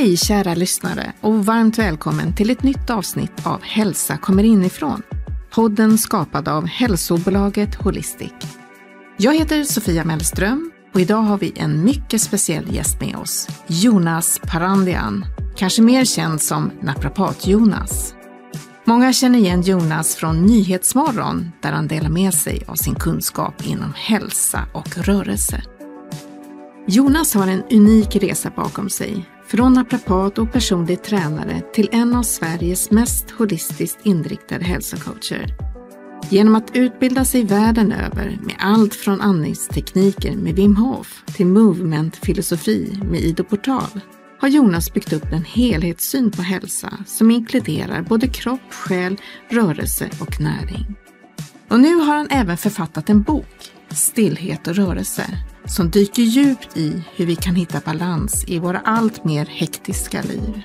Hej kära lyssnare och varmt välkommen till ett nytt avsnitt av Hälsa kommer inifrån. Podden skapad av hälsobolaget Holistic. Jag heter Sofia Mellström och idag har vi en mycket speciell gäst med oss. Jonas Parandian, kanske mer känd som Naprapat-Jonas. Många känner igen Jonas från Nyhetsmorgon där han delar med sig av sin kunskap inom hälsa och rörelse. Jonas har en unik resa bakom sig från naprapat och personlig tränare till en av Sveriges mest holistiskt inriktade hälsocoacher. Genom att utbilda sig världen över med allt från andningstekniker med Wim Hof till movementfilosofi med Ido Portal har Jonas byggt upp en helhetssyn på hälsa som inkluderar både kropp, själ, rörelse och näring. Och nu har han även författat en bok, Stillhet och rörelse, som dyker djupt i hur vi kan hitta balans i våra allt mer hektiska liv.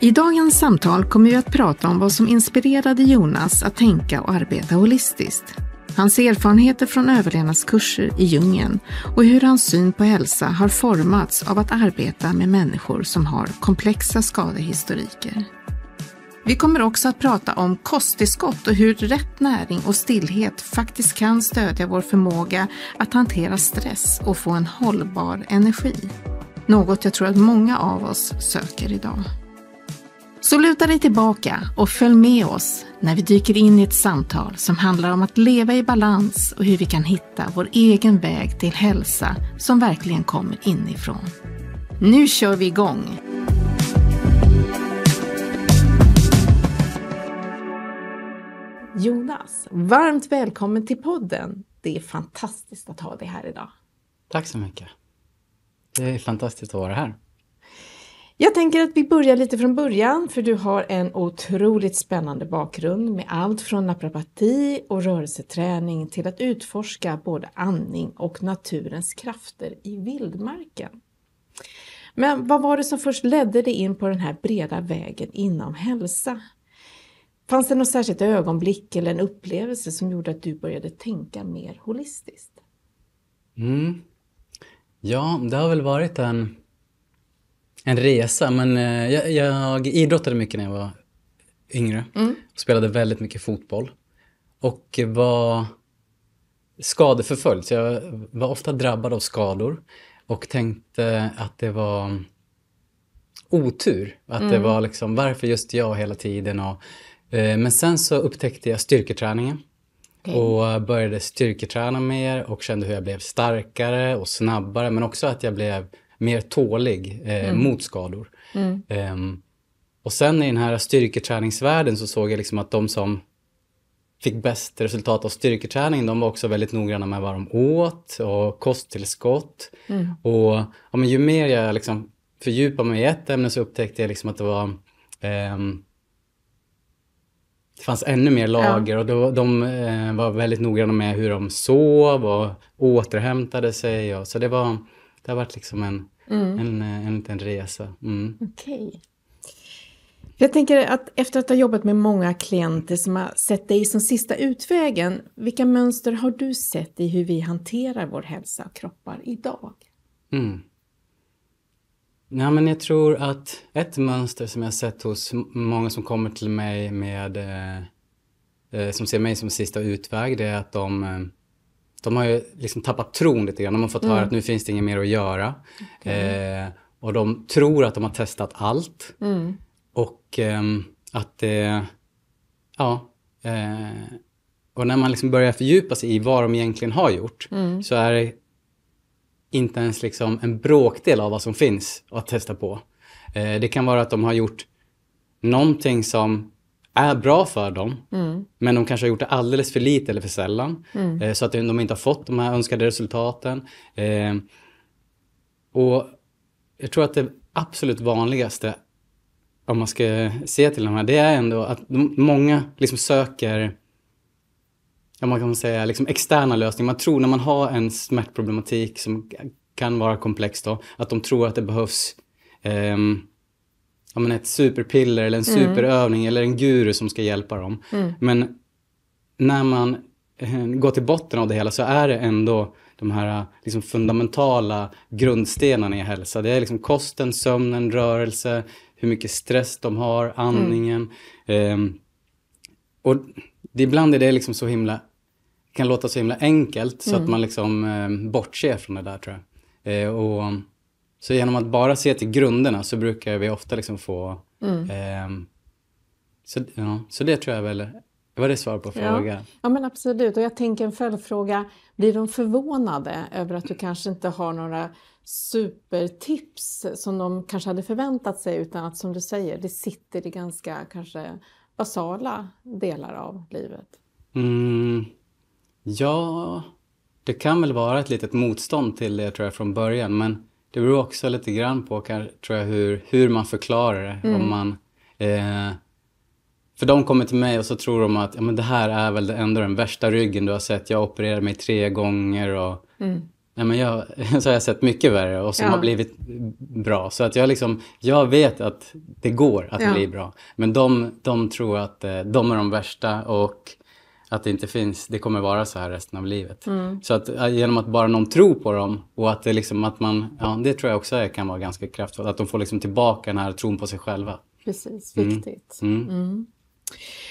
I dagens samtal kommer vi att prata om vad som inspirerade Jonas att tänka och arbeta holistiskt. Hans erfarenheter från överlevnadskurser i djungeln och hur hans syn på hälsa har formats av att arbeta med människor som har komplexa skadehistoriker. Vi kommer också att prata om kosttillskott och hur rätt näring och stillhet faktiskt kan stödja vår förmåga att hantera stress och få en hållbar energi. Något jag tror att många av oss söker idag. Så luta dig tillbaka och följ med oss när vi dyker in i ett samtal som handlar om att leva i balans och hur vi kan hitta vår egen väg till hälsa som verkligen kommer inifrån. Nu kör vi igång! Jonas, varmt välkommen till podden. Det är fantastiskt att ha dig här idag. Tack så mycket. Det är fantastiskt att vara här. Jag tänker att vi börjar lite från början för du har en otroligt spännande bakgrund med allt från naprapati och rörelseträning till att utforska både andning och naturens krafter i vildmarken. Men vad var det som först ledde dig in på den här breda vägen inom hälsa? Fanns det något särskilt ögonblick eller en upplevelse som gjorde att du började tänka mer holistiskt? Mm. Ja, det har väl varit en, en resa. Men eh, jag, jag idrottade mycket när jag var yngre. Mm. Spelade väldigt mycket fotboll. Och var skadeförföljd. Så jag var ofta drabbad av skador. Och tänkte att det var otur. Att mm. det var liksom, varför just jag hela tiden? Och Eh, men sen så upptäckte jag styrketräningen. Okay. Och började styrketräna mer och kände hur jag blev starkare och snabbare men också att jag blev mer tålig eh, mm. mot skador. Mm. Um, och sen i den här styrketräningsvärlden så såg jag liksom att de som fick bäst resultat av styrketräning, de var också väldigt noggranna med vad de åt och kosttillskott. Mm. Och ja, men ju mer jag liksom fördjupade mig i ett ämne så upptäckte jag liksom att det var um, det fanns ännu mer lager ja. och då, de eh, var väldigt noggranna med hur de sov och återhämtade sig. Och, så det, var, det har varit liksom en, mm. en, eh, en liten resa. Mm. Okej. Okay. Jag tänker att efter att ha jobbat med många klienter som har sett dig som sista utvägen, vilka mönster har du sett i hur vi hanterar vår hälsa och kroppar idag? Mm. Nej, men jag tror att ett mönster som jag sett hos många som kommer till mig med eh, eh, som ser mig som sista utväg, det är att de, eh, de har ju liksom tappat tron lite grann. De har fått mm. höra att nu finns det inget mer att göra. Okay. Eh, och de tror att de har testat allt. Mm. Och ehm, eh, att det... ja. Eh, och när man liksom börjar fördjupa sig i vad de egentligen har gjort mm. så är det inte ens liksom en bråkdel av vad som finns att testa på. Eh, det kan vara att de har gjort någonting som är bra för dem, mm. men de kanske har gjort det alldeles för lite eller för sällan. Mm. Eh, så att de inte har fått de här önskade resultaten. Eh, och jag tror att det absolut vanligaste, om man ska se till de här, det är ändå att många liksom söker ja, man kan säga liksom externa lösningar. Man tror när man har en smärtproblematik som kan vara komplex då, att de tror att det behövs eh, ja, men ett superpiller eller en mm. superövning mm. eller en guru som ska hjälpa dem. Mm. Men när man eh, går till botten av det hela så är det ändå de här liksom, fundamentala grundstenarna i hälsa. Det är liksom kosten, sömnen, rörelse, hur mycket stress de har, mm. andningen. Mm. Eh, och ibland är det liksom så himla kan låta så himla enkelt så mm. att man liksom eh, bortser från det där tror jag. Eh, och, så genom att bara se till grunderna så brukar vi ofta liksom få... Mm. Eh, så, ja, så det tror jag väl var det svar på frågan. Ja. ja, men absolut. Och jag tänker en följdfråga. Blir de förvånade över att du kanske inte har några supertips som de kanske hade förväntat sig utan att som du säger, det sitter i ganska kanske basala delar av livet? Mm. Ja, det kan väl vara ett litet motstånd till det tror jag från början men det beror också lite grann på tror jag, hur, hur man förklarar det. Mm. Om man, eh, för de kommer till mig och så tror de att ja, men det här är väl ändå den värsta ryggen du har sett. Jag opererade mig tre gånger och mm. ja, men jag, så har jag sett mycket värre och som ja. har blivit bra. Så att jag, liksom, jag vet att det går att ja. bli bra. Men de, de tror att eh, de är de värsta och att det inte finns, det kommer vara så här resten av livet. Mm. Så att äh, genom att bara någon tror på dem och att det liksom att man, ja det tror jag också kan vara ganska kraftfullt, att de får liksom tillbaka den här tron på sig själva. Precis, mm. viktigt. Mm. Mm.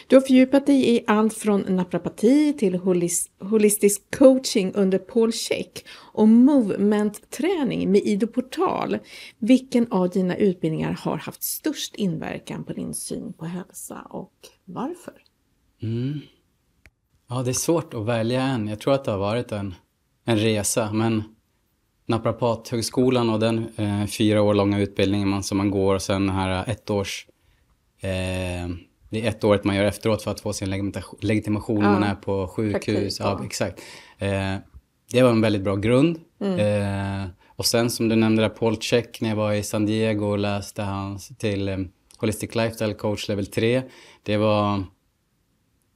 Du har fördjupat dig i allt från naprapati till holist holistisk coaching under Paul Check och movementträning med Ido Portal. Vilken av dina utbildningar har haft störst inverkan på din syn på hälsa och varför? Mm. Ja, det är svårt att välja en. Jag tror att det har varit en, en resa. Men Naprapathögskolan och den eh, fyra år långa utbildningen man, som man går och sen den här eh, ett års... Eh, det är ett året man gör efteråt för att få sin legitimation ja. man är på sjukhus. Ja, exakt. Eh, det var en väldigt bra grund. Mm. Eh, och sen som du nämnde där, Paul Check, när jag var i San Diego och läste hans till eh, Holistic Lifestyle Coach Level 3. Det var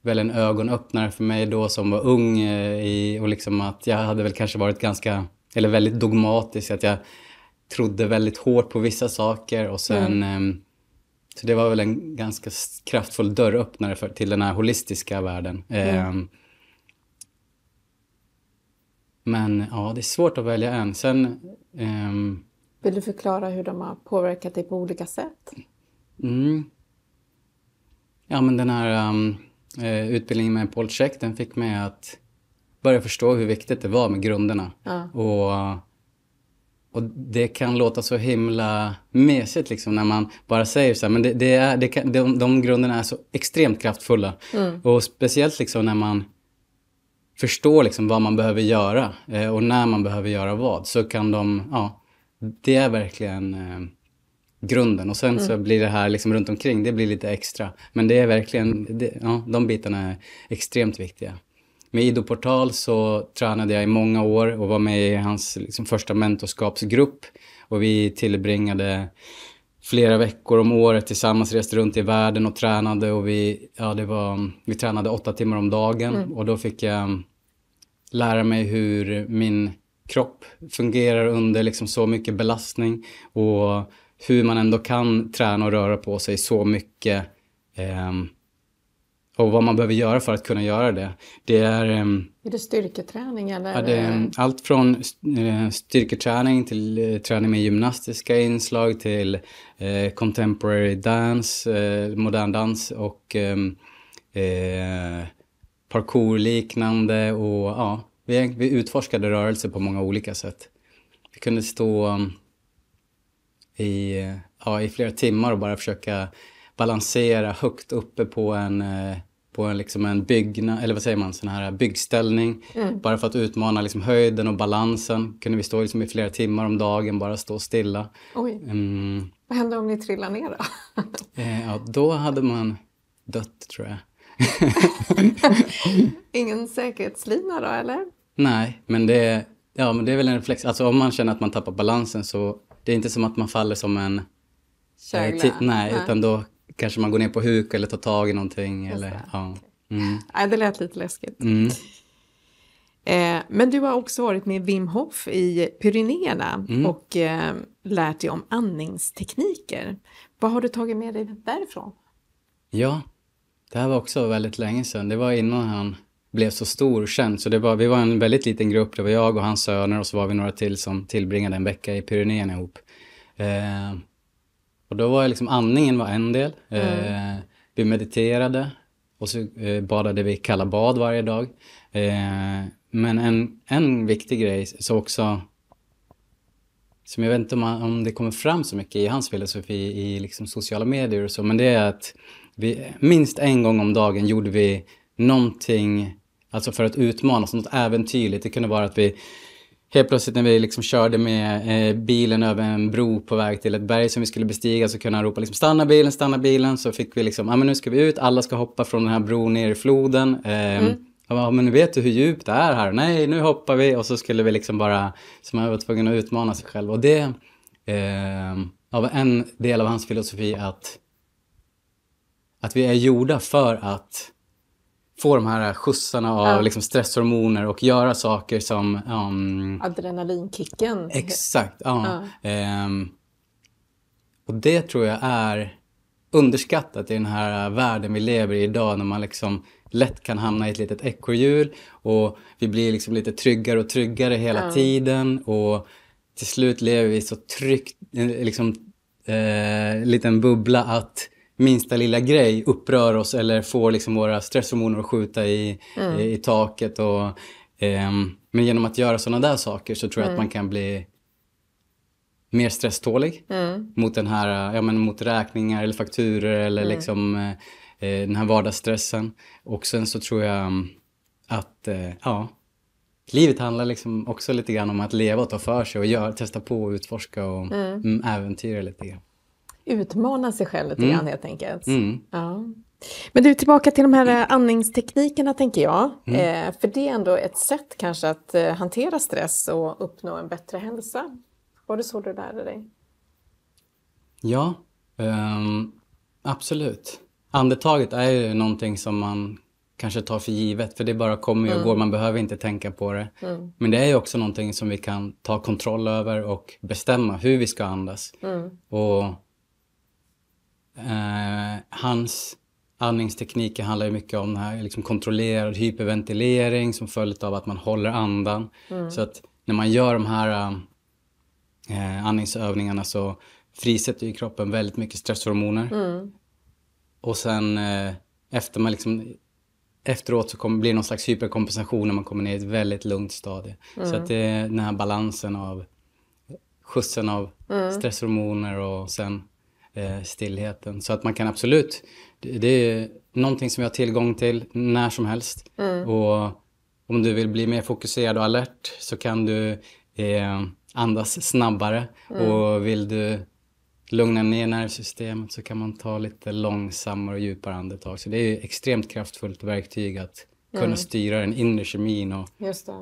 väl en ögonöppnare för mig då som var ung eh, i, och liksom att jag hade väl kanske varit ganska, eller väldigt dogmatisk. Att jag trodde väldigt hårt på vissa saker och sen mm. Ehm, så det var väl en ganska kraftfull dörröppnare för, till den här holistiska världen. Mm. Ehm. men ja, det är svårt att välja en. Sen, um... Vill du förklara hur de har påverkat dig på olika sätt? Mm. Ja, men den här... Um Eh, utbildningen med Paul Check, den fick mig att börja förstå hur viktigt det var med grunderna. Ja. Och, och det kan låta så himla mesigt liksom när man bara säger så här, men det, det är, det kan, de, de grunderna är så extremt kraftfulla. Mm. Och speciellt liksom när man förstår liksom vad man behöver göra eh, och när man behöver göra vad så kan de, ja, det är verkligen eh, grunden och sen mm. så blir det här liksom runt omkring, det blir lite extra. Men det är verkligen, det, ja, de bitarna är extremt viktiga. Med Ido Portal så tränade jag i många år och var med i hans liksom, första mentorskapsgrupp och vi tillbringade flera veckor om året tillsammans, reste runt i världen och tränade och vi, ja, det var, vi tränade åtta timmar om dagen mm. och då fick jag lära mig hur min kropp fungerar under liksom så mycket belastning och hur man ändå kan träna och röra på sig så mycket eh, och vad man behöver göra för att kunna göra det. Det är... Eh, är det styrketräning eller? Ja, det allt från eh, styrketräning till eh, träning med gymnastiska inslag till eh, contemporary dance, eh, modern dans och ehm, parkourliknande och ja, vi, vi utforskade rörelser på många olika sätt. Vi kunde stå ehm, i, ja, i flera timmar och bara försöka balansera högt uppe på en eh, på en, liksom en byggnad, eller vad säger man, sån här byggställning. Mm. Bara för att utmana liksom höjden och balansen kunde vi stå liksom i flera timmar om dagen, bara stå stilla. Mm. Vad händer om ni trillar ner då? Eh, ja, då hade man dött tror jag. Ingen säkerhetslina då eller? Nej, men det, ja, men det är väl en reflex. Alltså om man känner att man tappar balansen så det är inte som att man faller som en... Körgla? Eh, nej, nej, utan då kanske man går ner på huk eller tar tag i någonting. eller, det. Ja. Mm. ja. det lät lite läskigt. Mm. Eh, men du har också varit med Wim Hof i Pyrenéerna mm. och eh, lärt dig om andningstekniker. Vad har du tagit med dig därifrån? Ja, det här var också väldigt länge sedan. Det var innan han blev så stor och känd. Så det var, vi var en väldigt liten grupp, det var jag och hans söner och så var vi några till som tillbringade en vecka i Pyrenéerna ihop. Eh, och då var liksom andningen var en del. Mm. Eh, mm. Vi mediterade och så eh, badade vi kalla bad varje dag. Eh, men en, en viktig grej så också som jag vet inte om, han, om det kommer fram så mycket i hans filosofi i liksom sociala medier och så, men det är att vi, minst en gång om dagen gjorde vi någonting Alltså för att utmana sånt äventyrligt. Det kunde vara att vi helt plötsligt när vi liksom körde med eh, bilen över en bro på väg till ett berg som vi skulle bestiga så kunde han ropa liksom, stanna bilen, stanna bilen. Så fick vi liksom, ja men nu ska vi ut, alla ska hoppa från den här bron ner i floden. Eh, mm. Ja, men vet du hur djupt det är här? Nej, nu hoppar vi. Och så skulle vi liksom bara, så man var tvungen att utmana sig själv. Och det eh, var en del av hans filosofi att, att vi är gjorda för att få de här skjutsarna av ja. liksom stresshormoner och göra saker som... Um... Adrenalinkicken. Exakt, ja. ja. Um, och det tror jag är underskattat i den här världen vi lever i idag när man liksom lätt kan hamna i ett litet ekorrhjul och vi blir liksom lite tryggare och tryggare hela ja. tiden och till slut lever vi så tryggt, eh, liksom eh, liten bubbla att minsta lilla grej upprör oss eller får liksom våra stresshormoner att skjuta i, mm. i, i, taket. Och, eh, men genom att göra sådana där saker så tror jag mm. att man kan bli mer stresstålig mm. mot, den här, ja, men mot räkningar eller fakturer eller mm. liksom, eh, eh, den här vardagsstressen. Och sen så tror jag mm, att eh, ja, livet handlar liksom också lite grann om att leva och ta för sig och gör, testa på och utforska och mm. äventyra lite grann utmana sig själv lite mm. grann helt enkelt. Mm. Ja. Men du, tillbaka till de här mm. andningsteknikerna tänker jag. Mm. Eh, för det är ändå ett sätt kanske att eh, hantera stress och uppnå en bättre hälsa. Var det så du lärde dig? Ja, um, absolut. Andetaget är ju någonting som man kanske tar för givet, för det bara kommer och mm. går, man behöver inte tänka på det. Mm. Men det är ju också någonting som vi kan ta kontroll över och bestämma hur vi ska andas. Mm. Och eh, hans andningstekniker handlar ju mycket om den här liksom kontrollerad hyperventilering som följd av att man håller andan. Mm. Så att när man gör de här eh, andningsövningarna så frisätter ju kroppen väldigt mycket stresshormoner. Mm. Och sen eh, efter man liksom, efteråt så kommer, blir det någon slags hyperkompensation när man kommer ner i ett väldigt lugnt stadie. Mm. Så att det är den här balansen av skjutsen av mm. stresshormoner och sen Eh, stillheten. Så att man kan absolut, det är någonting som vi har tillgång till när som helst. Mm. Och om du vill bli mer fokuserad och alert så kan du eh, andas snabbare. Mm. Och vill du lugna ner nervsystemet så kan man ta lite långsammare och djupare andetag. Så det är ett extremt kraftfullt verktyg att kunna mm. styra den inre kemin och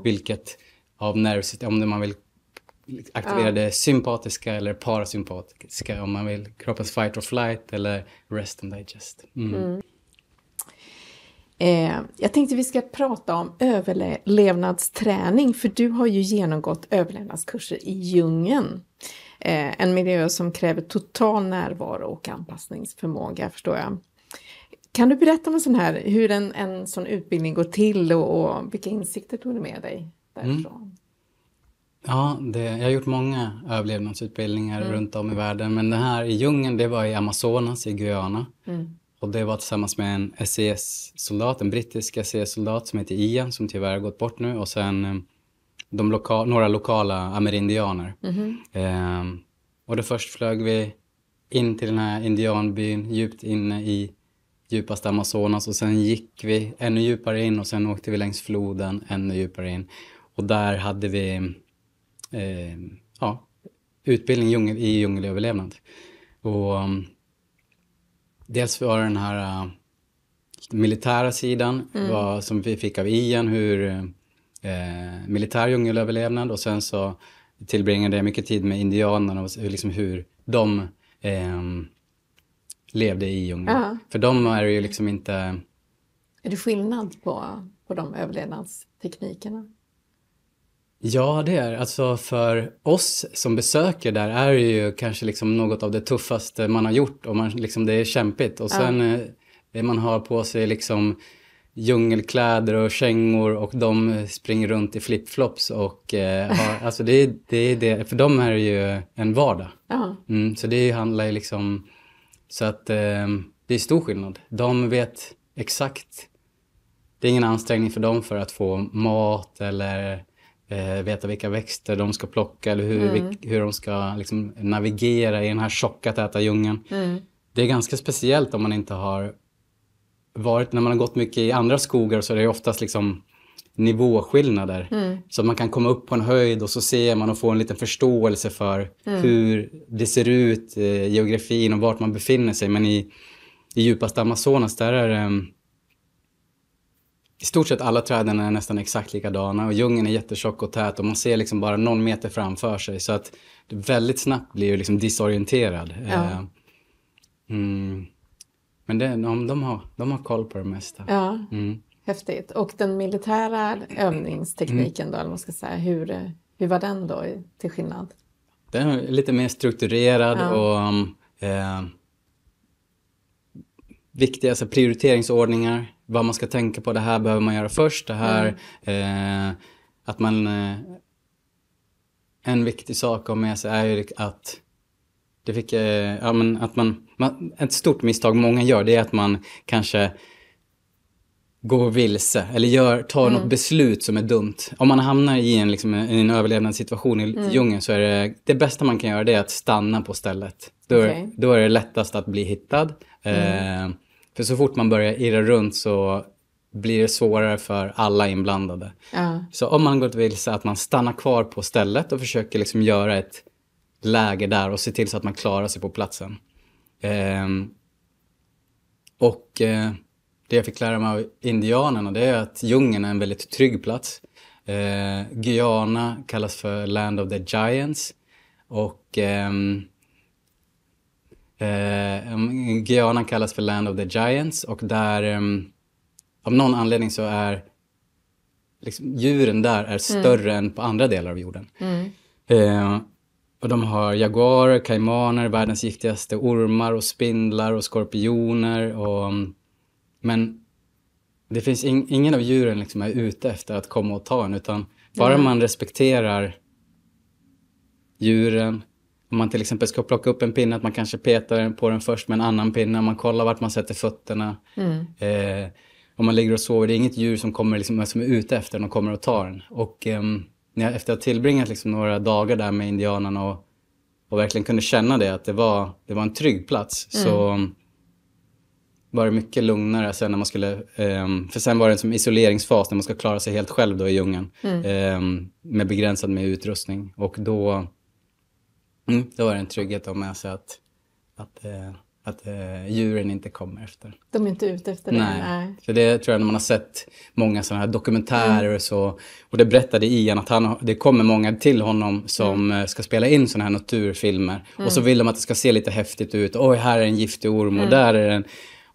vilket av nervsystemet, om man vill aktivera det sympatiska eller parasympatiska om man vill. Kroppens fight or flight eller rest and digest. Mm. mm. Eh, jag tänkte vi ska prata om överlevnadsträning, för du har ju genomgått överlevnadskurser i djungeln. Eh, en miljö som kräver total närvaro och anpassningsförmåga, förstår jag. Kan du berätta om en sån här, hur en, en sån utbildning går till och, och vilka insikter tog du med dig därifrån? Mm. Ja, det, jag har gjort många överlevnadsutbildningar mm. runt om i världen. Men den här i djungeln, det var i Amazonas i Guyana. Mm. Och det var tillsammans med en SES-soldat, en brittisk SES-soldat som heter Ian som tyvärr har gått bort nu. Och sen eh, de loka några lokala amerindianer. Mm. Ehm, och då först flög vi in till den här indianbyn djupt inne i djupaste Amazonas och sen gick vi ännu djupare in och sen åkte vi längs floden ännu djupare in. Och där hade vi eh, ja, utbildning i djungelöverlevnad. Och, um, dels var den här uh, militära sidan mm. var, som vi fick av Ian, hur eh, militär djungelöverlevnad och sen så tillbringade jag mycket tid med indianerna och liksom hur de eh, levde i djungeln. Uh -huh. För de är ju liksom inte... Är det skillnad på, på de överlevnadsteknikerna? Ja, det är alltså för oss som besöker där är det ju kanske liksom något av det tuffaste man har gjort och man, liksom, det är kämpigt. Och sen ja. Eh, man har på sig liksom djungelkläder och kängor och de springer runt i flipflops och eh, har, alltså det, det är det, för dem är det ju en vardag. Mm, så det handlar ju liksom, så att eh, det är stor skillnad. De vet exakt, det är ingen ansträngning för dem för att få mat eller eh, veta vilka växter de ska plocka eller hur, mm. vi, hur de ska liksom, navigera i den här tjocka täta djungeln. Mm. Det är ganska speciellt om man inte har varit, när man har gått mycket i andra skogar så är det oftast liksom nivåskillnader. Mm. Så att man kan komma upp på en höjd och så ser man och får en liten förståelse för mm. hur det ser ut, eh, geografin och vart man befinner sig. Men i, i djupaste Amazonas där är det mm, i stort sett alla träden är nästan exakt likadana och djungeln är jättetjock och tät och man ser liksom bara någon meter framför sig. Så att du väldigt snabbt blir du liksom disorienterad. Ja. Eh, mm. Men det, de, de, har, de har koll på det mesta. Ja. Mm. Häftigt. Och den militära övningstekniken mm. då, eller man ska säga, hur, hur var den då till skillnad? Den är lite mer strukturerad ja. och mm, eh, viktiga alltså, prioriteringsordningar vad man ska tänka på. Det här behöver man göra först. Det här, mm. eh, att man... Eh, en viktig sak att ha med sig är ju att det fick, eh, ja, men att man, man, ett stort misstag många gör det är att man kanske går vilse eller gör, tar mm. något beslut som är dumt. Om man hamnar i en, liksom, i en överlevnadssituation i mm. djungeln så är det, det bästa man kan göra det är att stanna på stället. Då, okay. då är det lättast att bli hittad. Mm. Eh, för så fort man börjar irra runt så blir det svårare för alla inblandade. Ja. Så om man gått vilse, att man stannar kvar på stället och försöker liksom göra ett läge där och se till så att man klarar sig på platsen. Ehm. och eh, det jag fick lära mig av indianerna det är att djungeln är en väldigt trygg plats. Eh, Guyana kallas för Land of the Giants. Och... Ehm, Eh, Guyana kallas för Land of the Giants och där, eh, av någon anledning så är liksom, djuren där är mm. större mm. än på andra delar av jorden. Mm. Eh, och de har jaguarer, kaimaner, världens giftigaste ormar och spindlar och skorpioner. Och, men det finns in, ingen av djuren liksom är ute efter att komma och ta en utan bara mm. man respekterar djuren, om man till exempel ska plocka upp en pinne, att man kanske petar på den först med en annan pinne, man kollar vart man sätter fötterna. Mm. Eh, om man ligger och sover, det är inget djur som, kommer liksom, som är ute efter den och kommer och tar den. Och eh, när jag, efter att ha tillbringat liksom några dagar där med indianerna och, och verkligen kunde känna det, att det var, det var en trygg plats, mm. så var det mycket lugnare sen när man skulle... Eh, för sen var det en som isoleringsfas när man ska klara sig helt själv då i djungeln. Mm. Ehm, med begränsad med utrustning. Och då Mm, då var det en trygghet att med sig att, att, eh, att, att eh, djuren inte kommer efter. De är inte ute efter det? Nej. nej. För det tror jag när man har sett många sådana här dokumentärer mm. och så. Och det berättade Ian att han, det kommer många till honom som mm. Eh, ska spela in sådana här naturfilmer. Och så mm. vill de att det ska se lite häftigt ut. Oj, här är en giftig orm och mm. där är den.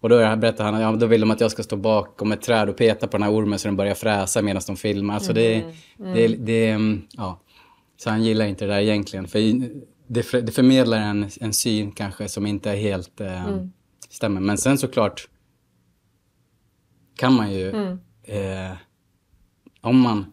Och då berättar han att ja, vill de att jag ska stå bakom ett träd och peta på den här ormen så den börjar fräsa medan de filmar. Alltså det, mm. det, det, ja. Så han gillar inte det där egentligen. För det, för, det förmedlar en, en syn kanske som inte är helt eh, mm. stämmer. Men sen såklart kan man ju, mm. eh, om man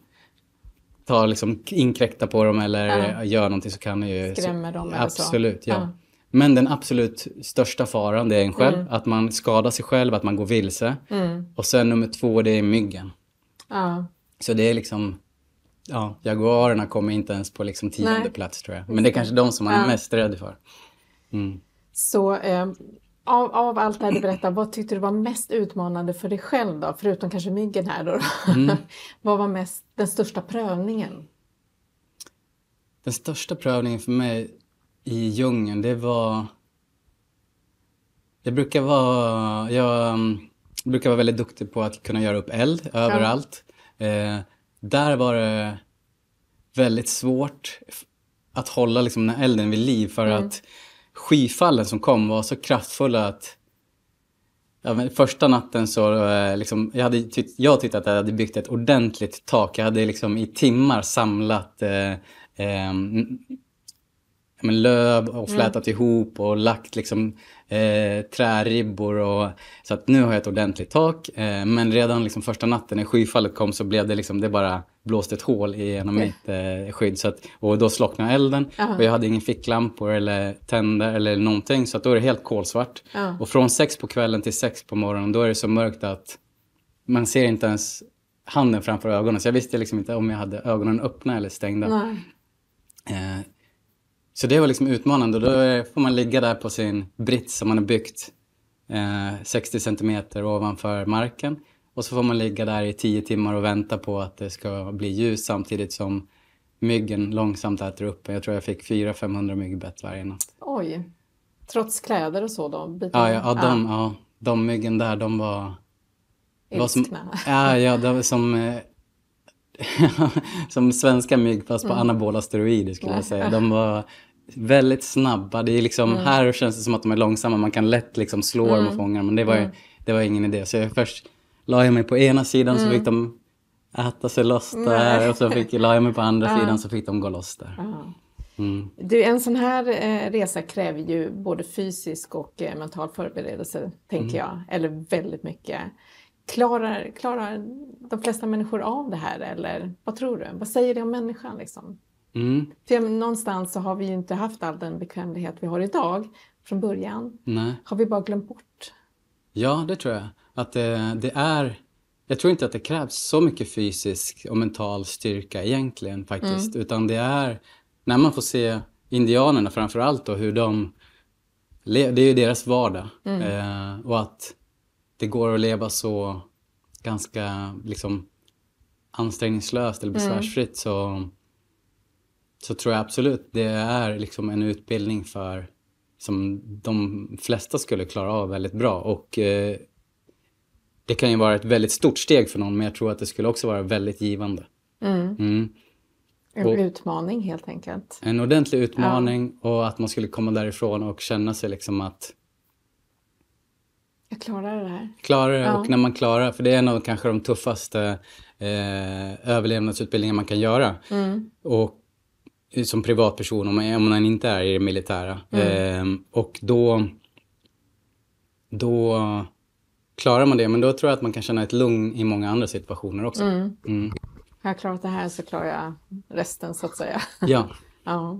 tar liksom inkräkta på dem eller ja. gör någonting så kan man ju... Skrämma dem så, eller så. Absolut, ja. ja. Men den absolut största faran det är en själv. Mm. Att man skadar sig själv, att man går vilse. Mm. Och sen nummer två, det är myggen. Ja. Så det är liksom Ja, Jaguarerna kommer inte ens på liksom tionde Nej. plats tror jag. Men det är kanske de som man är ja. mest rädd för. Mm. Så eh, av, av, allt det här du berättar, vad tyckte du var mest utmanande för dig själv då? Förutom kanske myggen här då. Mm. vad var mest, den största prövningen? Den största prövningen för mig i djungeln, det var... Det brukar vara... Jag, jag mm, brukar vara väldigt duktig på att kunna göra upp eld överallt. Ja. Eh, där var det väldigt svårt att hålla liksom den elden vid liv för mm. att skifallen som kom var så kraftfulla att ja, första natten så eh, liksom, jag hade jag tyckte att jag hade byggt ett ordentligt tak. Jag hade liksom i timmar samlat eh, eh, men löv och flätat mm. ihop och lagt liksom eh, träribbor och så att nu har jag ett ordentligt tak. Eh, men redan liksom första natten när skyfallet kom så blev det liksom, det bara blåste ett hål genom mm. mitt eh, skydd. Så att, och då slocknade elden Aha. och jag hade ingen ficklampor eller tänder eller någonting så att då är det helt kolsvart. Ja. Och från sex på kvällen till sex på morgonen då är det så mörkt att man ser inte ens handen framför ögonen. Så jag visste liksom inte om jag hade ögonen öppna eller stängda. Eh, så det var liksom utmanande. Då får man ligga där på sin brits som man har byggt eh, 60 centimeter ovanför marken. Och så får man ligga där i tio timmar och vänta på att det ska bli ljus samtidigt som myggen långsamt äter upp Jag tror jag fick 400-500 myggbett varje natt. Oj. Trots kläder och så då? Ja, ja, ja, de, ja. ja de myggen där, de var... Ilskna. Var som, ja, ja, de, som eh, som svenska mygg fast på mm. anabola steroider skulle jag säga. De var väldigt snabba. Det är liksom, mm. Här känns det som att de är långsamma. Man kan lätt liksom slå mm. dem och mm. fånga dem. Men det var, mm. det var ingen idé. Så jag, först la jag mig på ena sidan så mm. fick de äta sig loss där. Nej. Och så fick, la jag mig på andra sidan så fick de gå loss där. Mm. Du, en sån här eh, resa kräver ju både fysisk och eh, mental förberedelse, tänker mm. jag. Eller väldigt mycket. Klarar, klarar de flesta människor av det här eller vad tror du? Vad säger det om människan? Liksom? Mm. För någonstans så har vi ju inte haft all den bekvämlighet vi har idag från början. Nej. Har vi bara glömt bort? Ja, det tror jag. Att det, eh, det är... Jag tror inte att det krävs så mycket fysisk och mental styrka egentligen faktiskt. Mm. Utan det är när man får se indianerna framför allt och hur de... Det är ju deras vardag. Mm. Eh, och att det går att leva så ganska liksom, ansträngningslöst eller mm. besvärsfritt mm. så, så tror jag absolut det är liksom en utbildning för som de flesta skulle klara av väldigt bra. Och eh, Det kan ju vara ett väldigt stort steg för någon men jag tror att det skulle också vara väldigt givande. Mm. Mm. En och, utmaning helt enkelt. En ordentlig utmaning ja. och att man skulle komma därifrån och känna sig liksom att jag klarar det här. Klarar det, ja. och när man klarar, för det är en av kanske de tuffaste eh, överlevnadsutbildningar man kan göra. Mm. Och eh, som privatperson, om man, inte är i det militära. Mm. Eh, och då, då klarar man det, men då tror jag att man kan känna ett lugn i många andra situationer också. Mm. mm. Har jag klarat det här så klarar jag resten, så att säga. Ja. ja.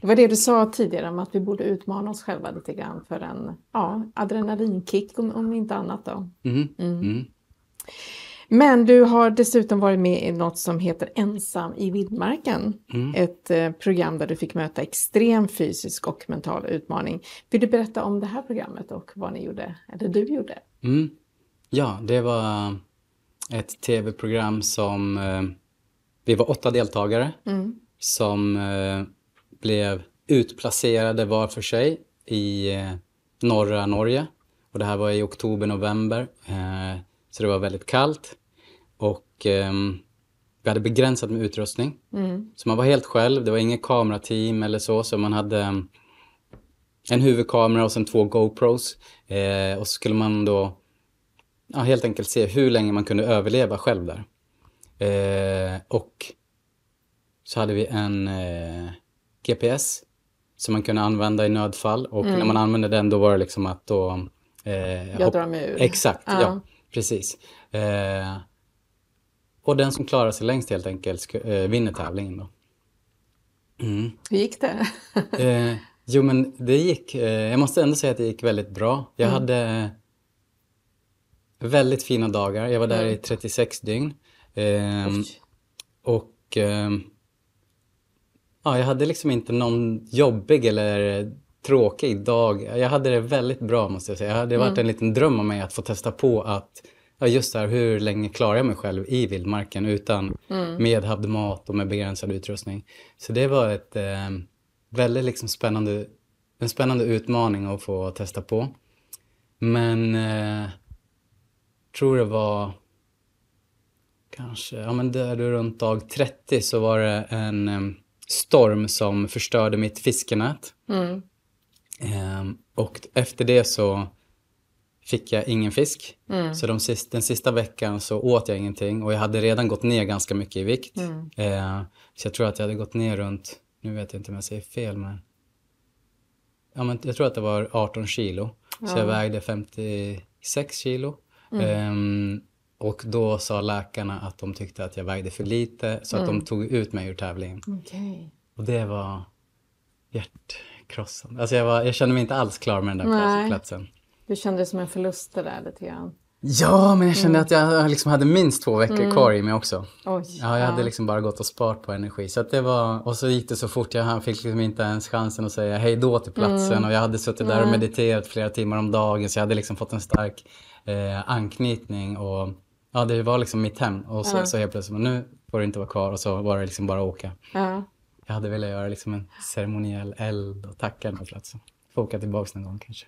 Det var det du sa tidigare om att vi borde utmana oss själva lite grann för en ja, adrenalinkick om, om inte annat. Då. Mm-hmm. Mm. Mm. Men du har dessutom varit med i något som heter Ensam i vildmarken. Mm. Ett eh, program där du fick möta extrem fysisk och mental utmaning. Vill du berätta om det här programmet och vad ni gjorde, eller du gjorde? Mm. Ja, det var ett tv-program som... Eh, vi var åtta deltagare mm. som eh, blev utplacerade var för sig i eh, norra Norge. Och det här var i oktober, november, eh, så det var väldigt kallt. Och ehm, vi hade begränsat med utrustning. Mm. Så man var helt själv, det var inget kamerateam eller så. Så man hade ehm, en huvudkamera och sen två GoPros. Eh, och så skulle man då ja, helt enkelt se hur länge man kunde överleva själv där. Eh, och så hade vi en eh, GPS som man kunde använda i nödfall. Och mm. när man använde den då var det liksom att då... Eh, jag hopp... drar mig ur. Exakt, ja. ja precis. Eh, och den som klarar sig längst helt enkelt eh, vinner tävlingen då. Mm. Hur gick det? eh, jo men det gick, eh, jag måste ändå säga att det gick väldigt bra. Jag mm. hade väldigt fina dagar. Jag var där mm. i 36 dygn. Ehm, och ehm, Ja, jag hade liksom inte någon jobbig eller tråkig dag. Jag hade det väldigt bra måste jag säga. Det hade varit mm. en liten dröm om mig att få testa på att ja, just det här, hur länge klarar jag mig själv i vildmarken utan mm. medhavd mat och med begränsad utrustning. Så det var ett eh, väldigt liksom spännande, en spännande utmaning att få testa på. Men eh, tror det var kanske, ja men där runt dag 30 så var det en eh, storm som förstörde mitt fiskenät. Mm. Um, och efter det så fick jag ingen fisk. Mm. Så de sista, den sista veckan så åt jag ingenting och jag hade redan gått ner ganska mycket i vikt. Mm. Uh, så jag tror att jag hade gått ner runt, nu vet jag inte om jag säger fel men, ja, men jag tror att det var 18 kilo. Ja. Så jag vägde 56 kilo. Um, och då sa läkarna att de tyckte att jag vägde för lite så mm. att de mm. tog ut mig ur tävlingen. Okay. Och det var hjärtkrossande. Alltså jag, var, jag kände mig inte alls klar med den där platsen. Du kände dig som en förlust det där lite grann. Ja, men jag kände mm. att jag liksom hade minst två veckor mm. kvar i mig också. Oj, ja, jag hade liksom bara gått och sparat på energi. Så det var, och så gick det så fort, jag fick liksom inte ens chansen att säga hej då till platsen. Mm. Och jag hade suttit där och mediterat flera timmar om dagen så jag hade liksom fått en stark eh, anknytning. Och Ja, det var liksom mitt hem. Och så, ja. så helt plötsligt, nu får du inte vara kvar. Och så var det liksom bara att åka. Ja. Jag hade velat göra liksom en ceremoniell eld och tacka den något platsen. Få åka tillbaka någon gång kanske.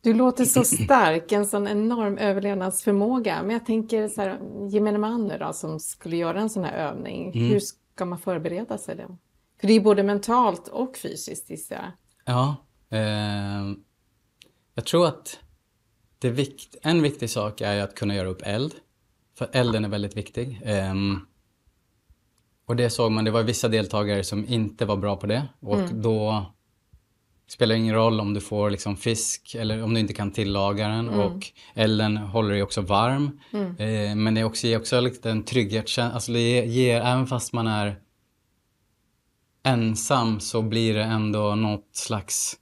Du låter så stark, en sån enorm överlevnadsförmåga. Men jag tänker så här, gemene man nu då, som skulle göra en sån här övning. Mm. Hur ska man förbereda sig då? För det är både mentalt och fysiskt gissar jag. Ja. Eh, jag tror att vikt, en viktig sak är att kunna göra upp eld. För elden är väldigt viktig. Um, och det såg man, det var vissa deltagare som inte var bra på det. Och mm. då spelar det ingen roll om du får liksom fisk eller om du inte kan tillaga den. Mm. Och elden håller dig också varm. Mm. Eh, men det också, ger också lite en trygghetskänsla. Alltså det ger, även fast man är ensam så blir det ändå något slags...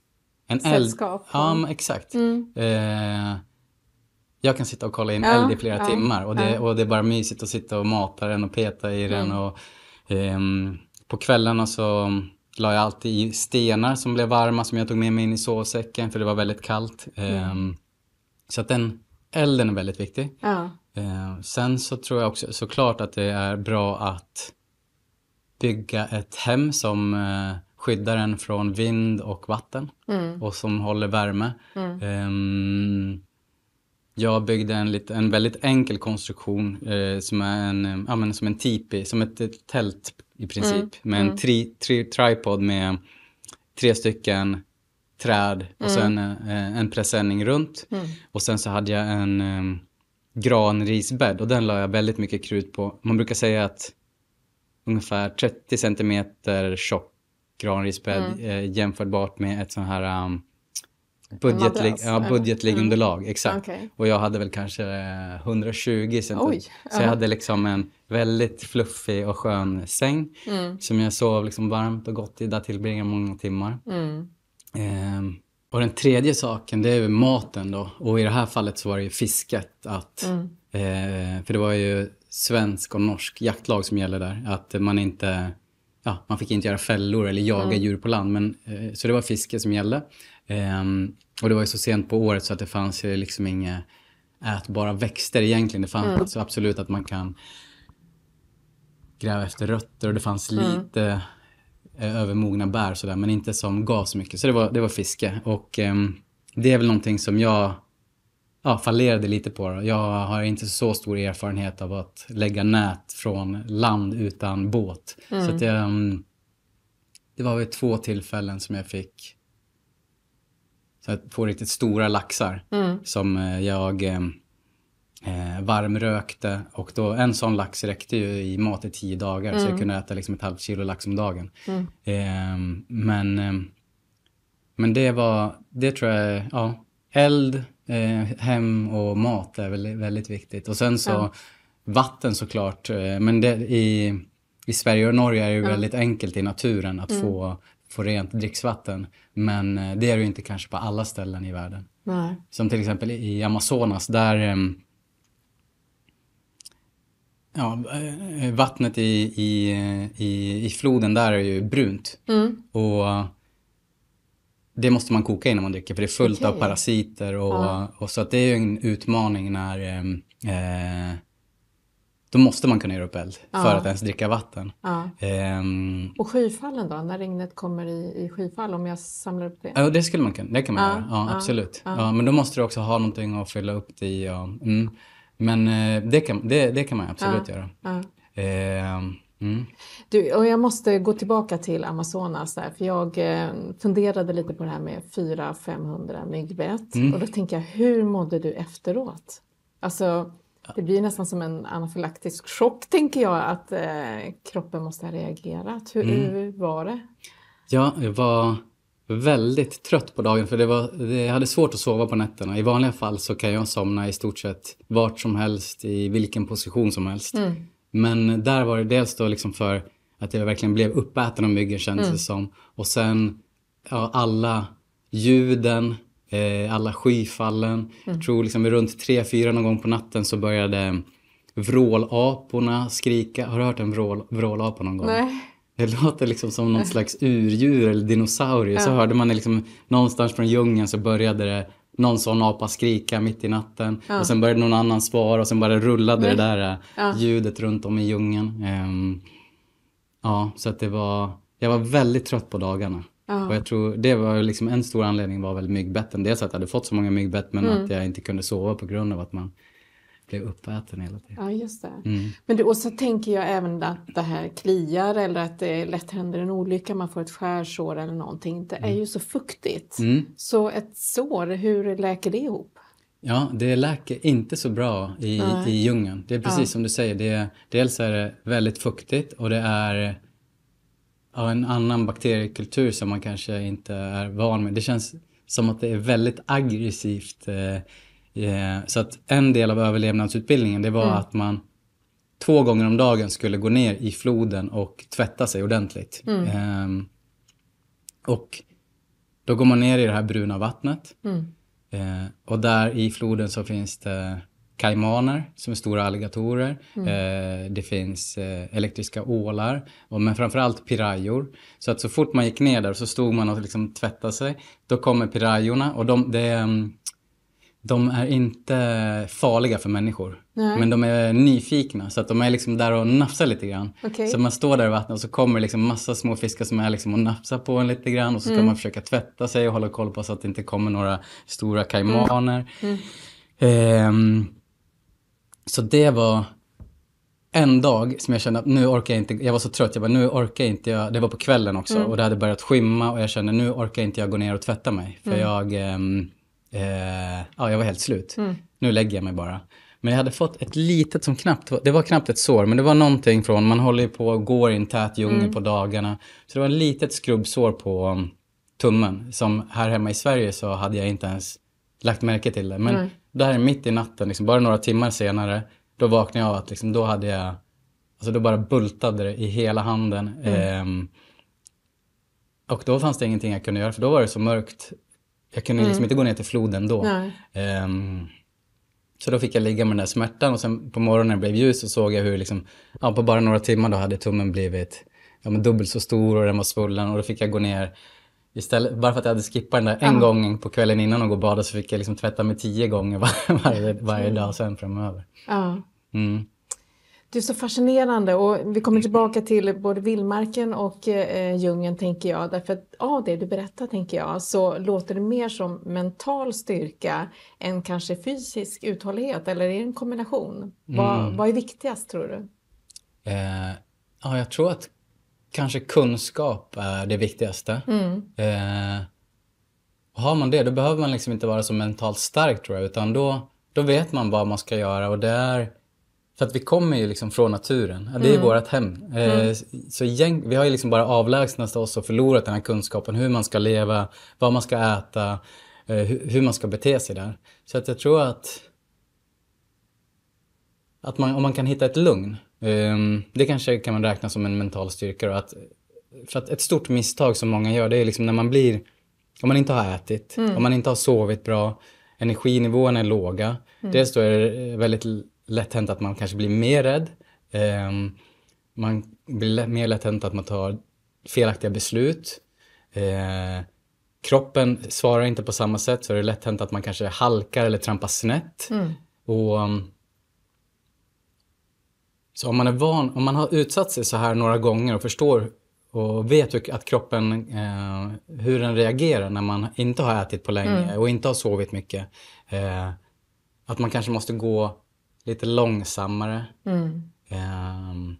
En Sällskap. Eld. Ja, exakt. Mm. Eh, jag kan sitta och kolla in ja, eld i flera ja, timmar och det, ja. och det är bara mysigt att sitta och mata den och peta i mm. den. Och, um, på kvällarna så la jag alltid i stenar som blev varma som jag tog med mig in i sovsäcken för det var väldigt kallt. Mm. Ehm, så att den elden är väldigt viktig. Uh, sen så tror jag också såklart att det är bra att bygga ett hem som uh, skyddar en från vind och vatten mm. och som håller värme. Um, jag byggde en, lite, en väldigt enkel konstruktion eh, som är en, eh, ja, men som en tipi, som ett, ett tält i princip. Mm. Med en mm. tri, tri, tripod med tre stycken träd och mm. sen eh, en presenning runt. Mm. Och sen så hade jag en eh, granrisbädd och den la jag väldigt mycket krut på. Man brukar säga att ungefär 30 centimeter tjock granrisbädd mm. eh, jämförbart med ett sånt här um, Budgetleg ja, budgetliggunderlag, mm. exakt. Okay. Och jag hade väl kanske 120 eh, centimeter. Typ. Så jag hade liksom en väldigt fluffig och skön säng mm. som jag sov liksom varmt och gott i. Där tillbringade många timmar. Mm. Ehm, och den tredje saken, det är maten då. Och i det här fallet så var det ju fisket. Att, ehm, för det var ju svensk och norsk jaktlag som gäller där. Att man inte ja, man fick inte göra fällor eller jaga mm. djur på land. Men, eh, så det var fiske som gällde. Ehm, och det var ju så sent på året så att det fanns ju liksom inga ätbara växter egentligen. Det fanns mm. alltså absolut att man kan gräva efter rötter och det fanns mm. lite eh, övermogna bär sådär men inte som gav så mycket. Så det var, det var fiske och eh, det är väl någonting som jag ja, fallerade lite på. Då. Jag har inte så stor erfarenhet av att lägga nät från land utan båt. Mm. Så att, eh, det var väl två tillfällen som jag fick så jag får riktigt stora laxar mm. som eh, jag eh, eh, varmrökte. Och då, en sån lax räckte ju i mat i tio dagar mm. så jag mm. kunde äta liksom ett halvt kilo lax om dagen. Mm. Eh, men, eh, men det var, det tror jag, ja. Eld, eh, hem och mat är väldigt, väldigt viktigt. Och sen så ja. vatten såklart. Eh, men det, i, i Sverige och Norge är det ju ja. väldigt enkelt i naturen att mm. få få rent dricksvatten. Men eh, det är det ju inte kanske på alla ställen i världen. Nej. Som till exempel i Amazonas där ehm, ja, eh, vattnet i, i, i, i floden där är ju brunt. Mm. Och det måste man koka innan man dricker för det är fullt okay. av parasiter och, ja. och så att det är en utmaning när ehm, eh, då måste man kunna göra upp eld ja. för att ens dricka vatten. Ja. Um, och skyfallen då, när regnet kommer i, i skyfall, om jag samlar upp det? Ja, det skulle man kunna, det kan man ja. göra, ja, absolut. Ja. men då måste du också ha någonting att fylla upp det i. Och, mm. Men eh, det, kan, det, det kan man absolut göra. Um, Mm. Du, och jag måste gå tillbaka till Amazonas där, för jag eh, funderade lite på det här med 400-500 myggbett mm. och då tänker jag, hur mådde du efteråt? Alltså, det blir nästan som en anafylaktisk chock, tänker jag, att eh, kroppen måste ha reagerat. Hur, mm. var det? Ja, jag var väldigt trött på dagen för det var, det, jag hade svårt att sova på nätterna. I vanliga fall så kan jag somna i stort sett vart som helst, i vilken position som helst. Mm. Men där var det dels då liksom för att jag verkligen blev uppäten av myggen kändes mm. det som. Och sen ja, alla ljuden, Eh, alla skyfallen. Mm. Jag tror liksom runt 3-4 någon gång på natten så började vrålaporna skrika. Har du hört en vrål, vrålapa någon gång? Nej. Det låter liksom som något slags urdjur eller dinosaurie. Ja. hörde man liksom någonstans från djungeln så började det någon sån apa skrika mitt i natten. Ja. Och sen började någon annan svara och sen bara rullade Nej. det där eh, ja. ljudet runt om i djungeln. Um, ja, så att det var... Jag var väldigt trött på dagarna. Oh. Och jag tror det var liksom en stor anledning var väl myggbetten. Dels att jag hade fått så många myggbett men mm. att jag inte kunde sova på grund av att man blev uppäten hela tiden. Ja, just det. Mm. Men du, och så tänker jag även att det här kliar eller att det lätt händer en olycka, man får ett skärsår eller någonting. Det är mm. ju så fuktigt. Mm. Så ett sår, hur läker det ihop? Ja, det läker inte så bra i, i djungeln. Det är precis ja. som du säger, det, dels är det väldigt fuktigt och det är ja, en annan bakteriekultur som man kanske inte är van med. Det känns som att det är väldigt aggressivt. Eh, eh, så att en del av överlevnadsutbildningen det var mm. att man två gånger om dagen skulle gå ner i floden och tvätta sig ordentligt. Mm. Ehm, och då går man ner i det här bruna vattnet. Mm. Ehm, och där i floden så finns det kaimaner som är stora alligatorer. Mm. Eh, det finns eh, elektriska ålar, och, men framförallt pirajor. Så att så fort man gick ner där så stod man och liksom tvättade sig. Då kommer pirajorna och de, de, mm, de är inte farliga för människor. Nej. Men de är nyfikna så att de är liksom där och nafsar lite grann. Okay. Så man står där i vattnet och så kommer det liksom massa små fiskar som är liksom och nafsar på en lite grann och så ska mm. man försöka tvätta sig och hålla koll på så att det inte kommer några stora kaimaner. Mm. Um, så det var en dag som jag kände att nu orkar jag inte, jag var så trött, jag bara nu orkar inte jag, det var på kvällen också mm. och det hade börjat skymma och jag kände nu orkar inte jag gå ner och tvätta mig för mm. jag, ehm, eh, ja jag var helt slut. Mm. Nu lägger jag mig bara. Men jag hade fått ett litet som knappt, det var knappt ett sår, men det var någonting från, man håller ju på och går i en tät djungel mm. på dagarna. Så det var ett litet skrubbsår på um, tummen som här hemma i Sverige så hade jag inte ens lagt märke till det. Men det här är mitt i natten, liksom, bara några timmar senare. Då vaknade jag av att liksom, då hade jag, alltså då bara bultade det i hela handen. Mm. Eh, och då fanns det ingenting jag kunde göra för då var det så mörkt. Jag kunde liksom mm. liksom inte gå ner till floden då. Ehm, så då fick jag ligga med den där smärtan och sen på morgonen när det blev ljus så såg jag hur liksom, ja, på bara några timmar då hade tummen blivit ja, men dubbelt så stor och den var svullen och då fick jag gå ner Istället, bara för att jag hade skippat den där en mm. gång på kvällen innan och gå och bada så fick jag liksom tvätta mig tio gånger var, varje, varje dag sen framöver. Ja. Mm. Det är så fascinerande och vi kommer mm. tillbaka till både vildmarken och eh, djungeln tänker jag. Därför att av det du berättar tänker jag så låter det mer som mental styrka än kanske fysisk uthållighet eller är det en kombination? Mm. Vad, vad är viktigast tror du? Eh, ja, jag tror att kanske kunskap är det viktigaste. Mm. Eh, har man det, då behöver man liksom inte vara så mentalt stark tror jag, utan då, då vet man vad man ska göra och där för att vi kommer ju liksom från naturen, det är mm. vårt hem. Eh, mm. Så igen, vi har ju liksom bara avlägsnat oss och förlorat den här kunskapen hur man ska leva, vad man ska äta, eh, hur man ska bete sig där. Så att jag tror att, att man, om man kan hitta ett lugn Ehm, det kanske kan man räkna som en mental styrka. att, för att ett stort misstag som många gör det är liksom när man blir, om man inte har ätit, mm. om man inte har sovit bra, energinivåerna är låga. Mm. Dels då är det eh, väldigt lätt hänt att man kanske blir mer rädd. Um, man blir mer lätt hänt att man tar felaktiga beslut. Uh, kroppen svarar inte på samma sätt så det lätt hänt att man kanske halkar eller trampar snett. Mm. Och um, så om man är van, om man har utsatt sig så här några gånger och förstår och vet hur, att kroppen, eh, hur den reagerar när man inte har ätit på länge mm. och inte har sovit mycket. Eh, att man kanske måste gå lite långsammare. Mm. Eh,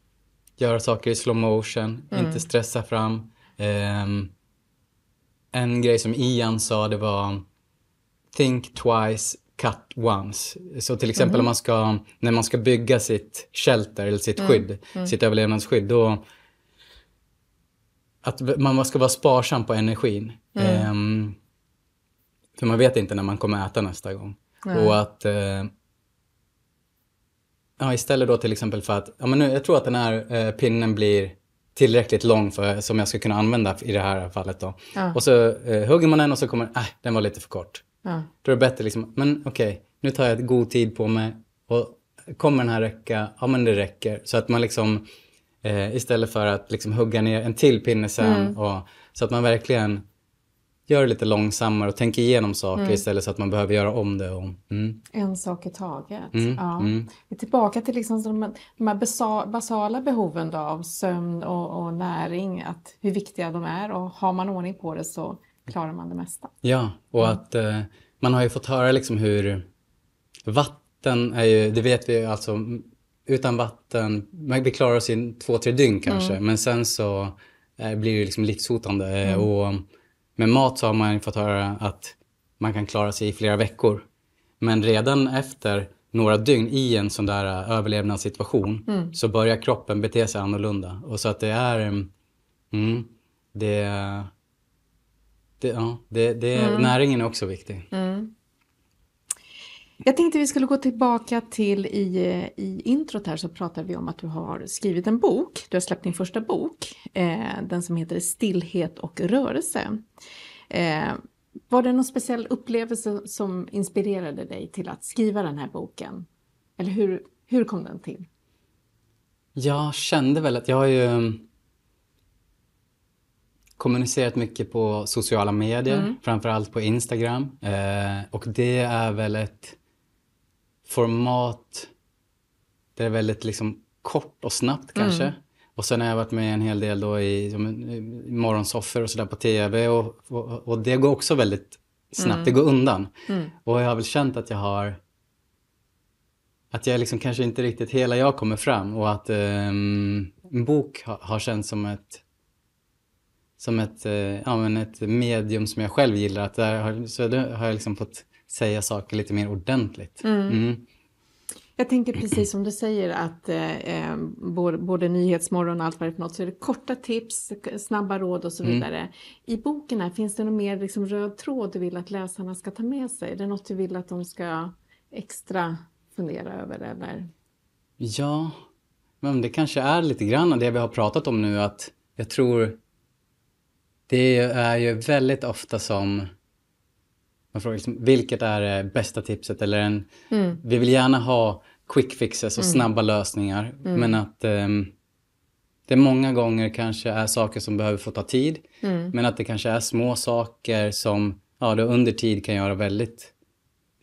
göra saker i slow motion, mm. inte stressa fram. Eh, en grej som Ian sa det var Think twice cut once. Så till exempel mm. man ska, när man ska bygga sitt shelter eller sitt mm, skydd, mm. sitt överlevnadsskydd, då att man ska vara sparsam på energin. Um, för man vet inte när man kommer äta nästa gång. Nej. Och att uh, ja, istället då till exempel för att, ja, men nu, jag tror att den här eh, pinnen blir tillräckligt lång för, som jag ska kunna använda i det här fallet då. Ja. Och så eh, hugger man den och så kommer, äh, den var lite för kort. Ja. Då är det bättre liksom, men okej, okay, nu tar jag god tid på mig och kommer den här räcka? Ja, men det räcker. Så att man liksom eh, istället för att liksom hugga ner en till pinne sen mm. och, så att man verkligen gör det lite långsammare och tänker igenom saker mm. istället så att man behöver göra om det. Och, mm. En sak i taget. Mm. Ja. Mm. Vi är tillbaka till liksom de, de här basala behoven då, av sömn och, och, näring, att hur viktiga de är och har man ordning på det så klarar man det mesta. Ja, och mm. att eh, man har ju fått höra liksom hur vatten är ju, det vet vi alltså, utan vatten, vi klarar oss i två, tre dygn kanske, mm. men sen så eh, blir det liksom livshotande. Eh, mm. Och med mat så har man fått höra att man kan klara sig i flera veckor. Men redan efter några dygn i en sån där eh, överlevnadssituation mm. så börjar kroppen bete sig annorlunda. Och så att det är... Mm, det, det, ja, det, det, mm. Näringen är också viktig. Mm. Jag tänkte vi skulle gå tillbaka till i, i introt här så pratade vi om att du har skrivit en bok. Du har släppt din första bok, eh, den som heter Stillhet och rörelse. Eh, var det någon speciell upplevelse som inspirerade dig till att skriva den här boken? Eller hur, hur kom den till? Jag kände väl att jag har ju kommunicerat mycket på sociala medier, mm. framförallt på Instagram. Eh, och det är väl ett format där det är väldigt liksom kort och snabbt mm. kanske. Mm. Och sen har jag varit med en hel del då i, i morgonsoffer och sådär på tv och, och, och, det går också väldigt snabbt, mm. det går undan. Mm. Och jag har väl känt att jag har att jag liksom kanske inte riktigt hela jag kommer fram och att um, en bok har, har känts som ett som ett, eh, ja, men ett medium som jag själv gillar. Att där har, så där har jag liksom fått säga saker lite mer ordentligt. Mm. Mm. Jag tänker precis som du säger att eh, eh både, både Nyhetsmorgon och allt vad det är något så är det korta tips, snabba råd och så mm. vidare. Mm. I boken här, finns det någon mer liksom, röd tråd du vill att läsarna ska ta med sig? Är det något du vill att de ska extra fundera över eller? Ja, men det kanske är lite grann det vi har pratat om nu att jag tror det är ju väldigt ofta som man frågar liksom, vilket är det bästa tipset eller en, mm. vi vill gärna ha quick fixes och mm. snabba lösningar mm. men att um, det många gånger kanske är saker som behöver få ta tid mm. men att det kanske är små saker som ja, då under tid kan göra väldigt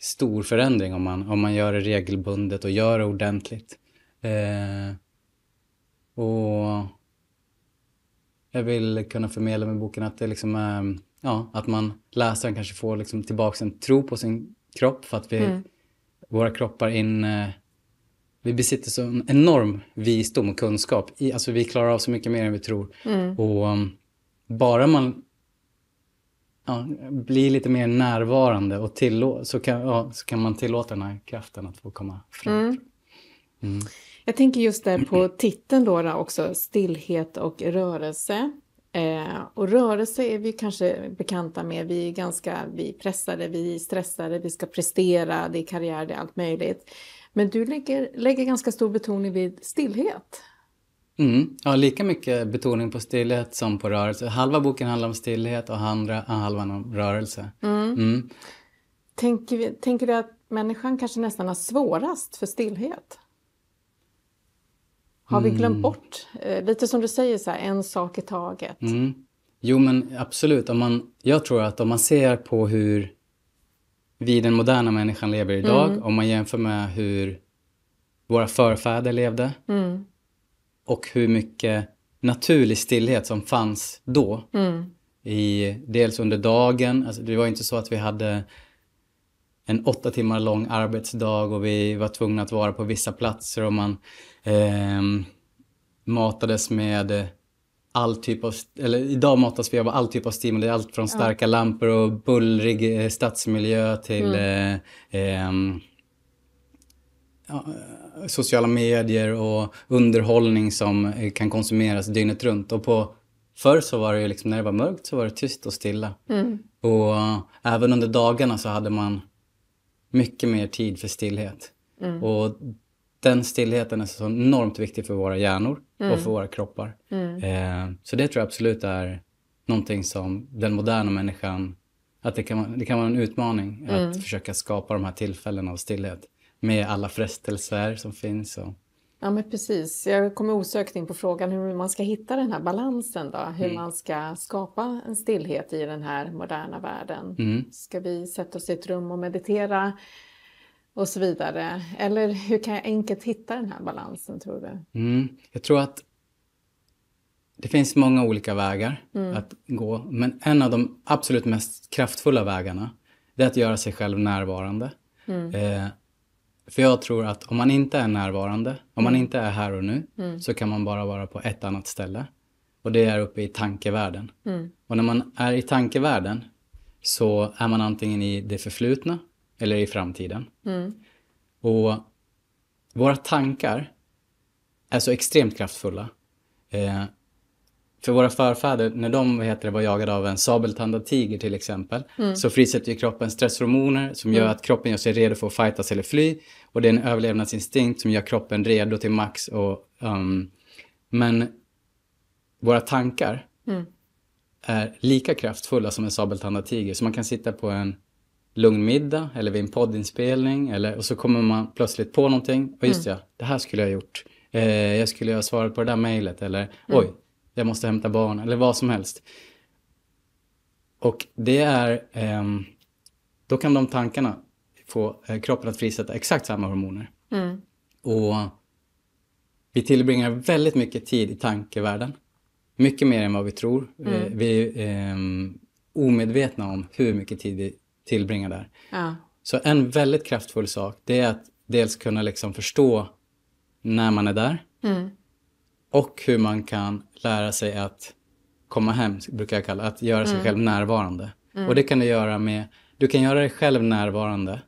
stor förändring om man, om man gör det regelbundet och gör det ordentligt. Eh, och jag vill kunna förmedla med boken att, det liksom, eh, ja, att man läsaren kanske får liksom tillbaka en tro på sin kropp för att vi, mm. våra kroppar in... Eh, vi besitter så enorm visdom och kunskap. I, alltså vi klarar av så mycket mer än vi tror. Mm. Och um, bara man ja, blir lite mer närvarande och tillå- så, kan, ja, så kan man tillåta den här kraften att få komma fram. Mm. mm. Jag tänker just där på titeln då också, stillhet och rörelse. Eh, och rörelse är vi kanske bekanta med. Vi är ganska vi är pressade, vi är stressade, vi ska prestera, det är karriär, det är allt möjligt. Men du lägger, lägger ganska stor betoning vid stillhet. Mm. Ja, lika mycket betoning på stillhet som på rörelse. Halva boken handlar om stillhet och andra halvan om rörelse. Mm. Mm. Tänker, tänker du att människan kanske nästan har svårast för stillhet? Har vi glömt mm. bort, eh, lite som du säger, så här, en sak i taget? Mm. Jo, men absolut. Om man, jag tror att om man ser på hur vi, den moderna människan, lever idag, mm. om man jämför med hur våra förfäder levde mm. och hur mycket naturlig stillhet som fanns då. Mm. I, dels under dagen, alltså det var inte så att vi hade en åtta timmar lång arbetsdag och vi var tvungna att vara på vissa platser och man eh, matades med all typ av, eller idag matas vi av all typ av stimuli, allt från starka mm. lampor och bullrig eh, stadsmiljö till mm. eh, eh, sociala medier och underhållning som eh, kan konsumeras dygnet runt. Och på, förr så var det liksom, när det var mörkt så var det tyst och stilla. Mm. Och eh, även under dagarna så hade man mycket mer tid för stillhet. Mm. Och den stillheten är så enormt viktig för våra hjärnor mm. och för våra kroppar. Mm. Eh, så det tror jag absolut är någonting som den moderna människan, att det kan, det kan vara en utmaning att mm. försöka skapa de här tillfällena av stillhet med alla frestelser som finns. Och, Ja men precis, jag kommer osökt in på frågan hur man ska hitta den här balansen då, hur mm. man ska skapa en stillhet i den här moderna världen. Mm. Ska vi sätta oss i ett rum och meditera och så vidare? Eller hur kan jag enkelt hitta den här balansen tror du? Mm. Jag tror att det finns många olika vägar mm. att gå, men en av de absolut mest kraftfulla vägarna är att göra sig själv närvarande. Mm. Eh, för jag tror att om man inte är närvarande, om man mm. inte är här och nu, mm. så kan man bara vara på ett annat ställe. Och det är uppe i tankevärlden. Mm. Och när man är i tankevärlden så är man antingen i det förflutna eller i framtiden. Mm. Och våra tankar är så extremt kraftfulla. Eh, för våra förfäder, när de heter det, var jagade av en sabeltandad tiger till exempel, mm. så frisätter ju kroppen stresshormoner som gör mm. att kroppen gör sig redo för att fightas eller fly. Och det är en överlevnadsinstinkt som gör kroppen redo till max. Och, um, men våra tankar mm. är lika kraftfulla som en sabeltandad tiger. Så man kan sitta på en lugn middag eller vid en poddinspelning eller, och så kommer man plötsligt på någonting. Och just mm. ja, det här skulle jag ha gjort. Eh, jag skulle ha svarat på det där mejlet eller mm. oj, jag måste hämta barn eller vad som helst. Och det är, eh, då kan de tankarna få eh, kroppen att frisätta exakt samma hormoner. Mm. Och vi tillbringar väldigt mycket tid i tankevärlden. Mycket mer än vad vi tror. Mm. Eh, vi är ehm, omedvetna om hur mycket tid vi tillbringar där. Ja. Så en väldigt kraftfull sak det är att dels kunna liksom förstå när man är där. Mm och hur man kan lära sig att komma hem, brukar jag kalla att göra sig mm. själv närvarande. Mm. Och det kan du göra med, du kan göra dig själv närvarande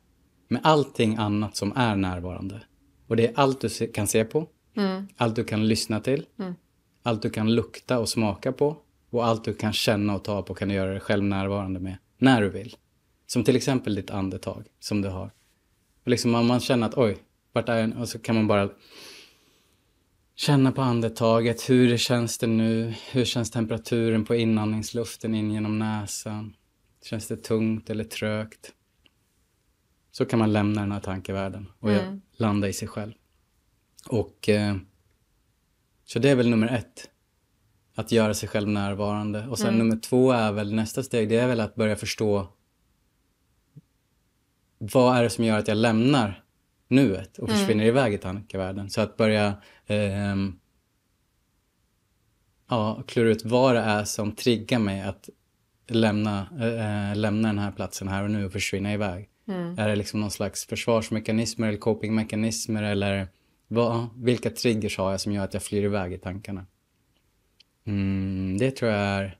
med allting annat som är närvarande. Och det är allt du kan se på, mm. allt du kan lyssna till, mm. allt du kan lukta och smaka på och allt du kan känna och ta på kan du göra dig själv närvarande med när du vill. Som till exempel ditt andetag som du har. Och liksom man, man känner att oj, vart är jag? Och så kan man bara Känna på andetaget. Hur känns det nu? Hur känns temperaturen på inandningsluften in genom näsan? Känns det tungt eller trögt? Så kan man lämna den här tankevärlden och mm. landa i sig själv. Och eh, Så det är väl nummer ett. Att göra sig själv närvarande. Och sen mm. nummer två är väl nästa steg. Det är väl att börja förstå vad är det som gör att jag lämnar nuet och mm. försvinner mm. iväg i tankevärlden. Så att börja eh, ja, klura ut vad det är som triggar mig att lämna, äh, lämna den här platsen här och nu och försvinna iväg. Mm. Är det liksom någon slags försvarsmekanismer eller copingmekanismer eller vad, vilka triggers har jag som gör att jag flyr iväg i tankarna? Mm, det tror jag är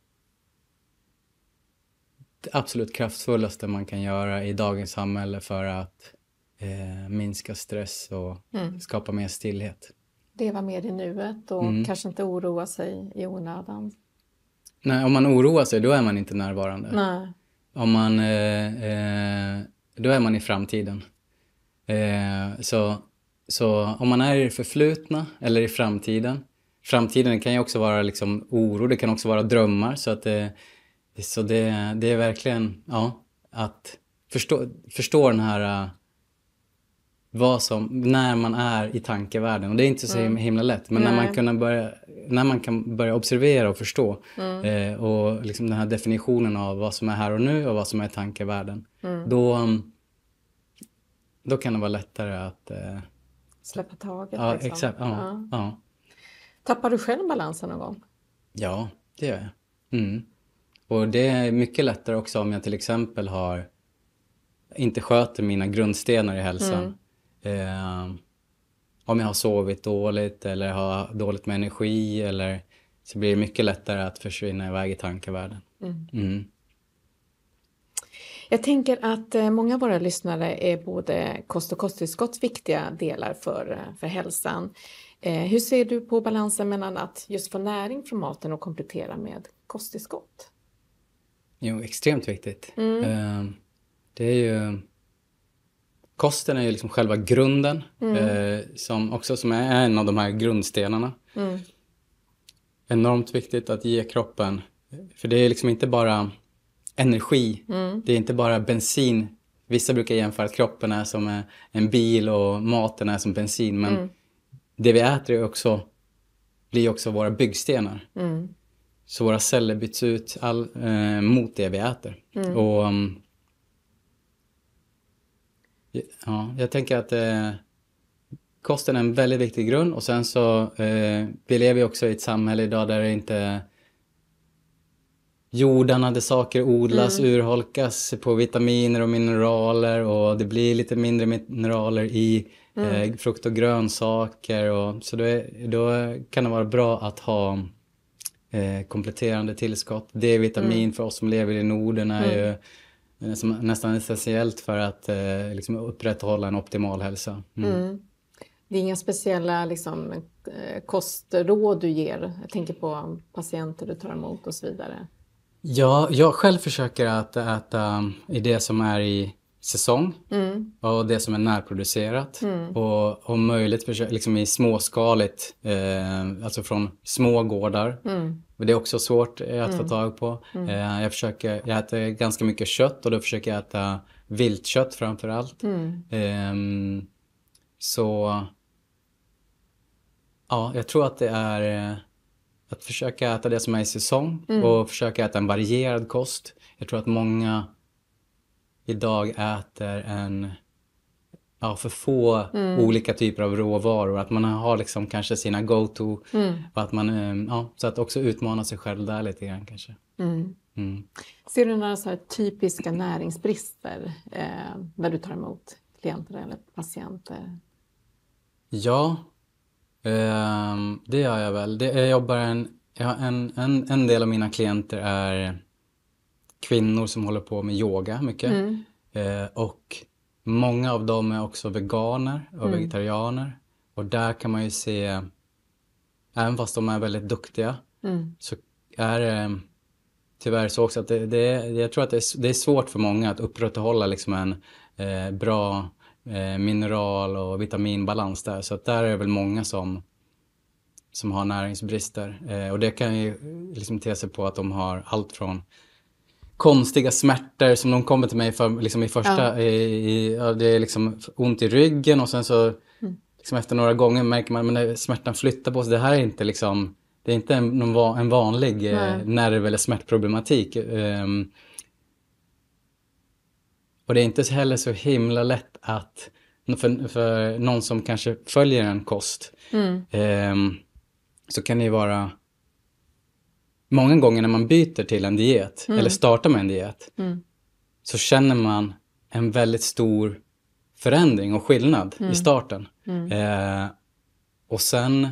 det absolut kraftfullaste man kan göra i dagens samhälle för att eh, minska stress och mm. skapa mer stillhet. Leva mer i nuet och mm. kanske inte oroa sig i onödan. Nej, om man oroar sig då är man inte närvarande. Nej. Om man, eh, eh, då är man i framtiden. Eh, så, så om man är i det förflutna eller i framtiden. Framtiden kan ju också vara liksom oro, det kan också vara drömmar. Så, att det, eh, så det, det är verkligen ja, att förstå, förstå den här eh, vad som, när man är i tankevärlden. Och det är inte så mm. himla lätt. Men när man, kan börja, när man kan börja observera och förstå mm. eh, och liksom den här definitionen av vad som är här och nu och vad som är tankevärlden. Mm. Då, mm, då kan det vara lättare att... Eh, Släppa taget. Ja, liksom. exakt. Ja, ja. ja. Tappar du själv balansen någon gång? Ja, det gör jag. Mm. Och det är mycket lättare också om jag till exempel har inte sköter mina grundstenar i hälsan mm. Eh, om jag har sovit dåligt eller har dåligt med energi eller så blir det mycket lättare att försvinna iväg i tankevärlden. Mm. Mm. Jag tänker att eh, många av våra lyssnare är både kost och kosttillskott viktiga delar för, eh, för hälsan. Eh, hur ser du på balansen mellan att just få näring från maten och komplettera med kosttillskott? Jo, extremt viktigt. Mm. Eh, det är ju kosten är liksom själva grunden, mm. eh, som också som är en av de här grundstenarna. Mm. Enormt viktigt att ge kroppen, för det är liksom inte bara energi, mm. det är inte bara bensin. Vissa brukar jämföra att kroppen är som en bil och maten är som bensin, men mm. det vi äter är också, blir också våra byggstenar. Mm. Så våra celler byts ut all, eh, mot det vi äter. Mm. Och um, Ja, jag tänker att eh, kosten är en väldigt viktig grund och sen så eh, vi lever ju också i ett samhälle idag där det inte jordarna där saker odlas mm. urholkas på vitaminer och mineraler och det blir lite mindre mineraler i mm. eh, frukt och grönsaker. Och, så då, är, då kan det vara bra att ha eh, kompletterande tillskott. D-vitamin mm. för oss som lever i Norden är ju mm som nästan essentiellt för att eh, liksom upprätthålla en optimal hälsa. Mm. Mm. Det är inga speciella liksom, eh, kostråd du ger? Jag tänker på patienter du tar emot och så vidare. Ja, jag själv försöker att äta i det som är i säsong mm. och det som är närproducerat. Mm. Och om möjligt liksom i småskaligt, eh, alltså från små gårdar. Mm. Det är också svårt eh, att få mm. tag på. Mm. Eh, jag, försöker, jag äter ganska mycket kött och då försöker jag äta viltkött framför allt. Mm. Ehm, så ja, jag tror att det är eh, att försöka äta det som är i säsong och försöka äta en varierad kost. Jag tror att många idag äter en ja, för få mm. olika typer av råvaror. Att man har liksom kanske sina go-to. Mm. att man, eh, ja, så att också utmana sig själv där lite grann kanske. Mm. mm. Ser du några så typiska näringsbrister eh, när du tar emot klienter eller patienter? Ja, eh, det gör jag väl. Det, jag, jobbar en, jag en, en, en del av mina klienter är kvinnor som håller på med yoga mycket. Mm. Eh, och många av dem är också veganer och mm. vegetarianer. Och där kan man ju se, även fast de är väldigt duktiga, mm. så är det tyvärr så också att det, det, är, jag tror att det är, det är svårt för många att upprätthålla liksom en eh, bra eh, mineral och vitaminbalans där. Så att där är det väl många som som har näringsbrister. Eh, och det kan ju liksom te sig på att de har allt från konstiga smärtor som de kommer till mig för liksom i första. Ja. I, i, det är liksom ont i ryggen och sen så mm. liksom efter några gånger märker man att smärtan flyttar på sig. Det här är inte liksom det är inte en, någon, en vanlig eh, nerv eller smärtproblematik. Um, och det är inte heller så himla lätt att för, för någon som kanske följer en kost mm. um, så kan det ju vara många gånger när man byter till en diet mm. eller startar med en diet mm. så känner man en väldigt stor förändring och skillnad mm. i starten. Mm. Eh, och sen,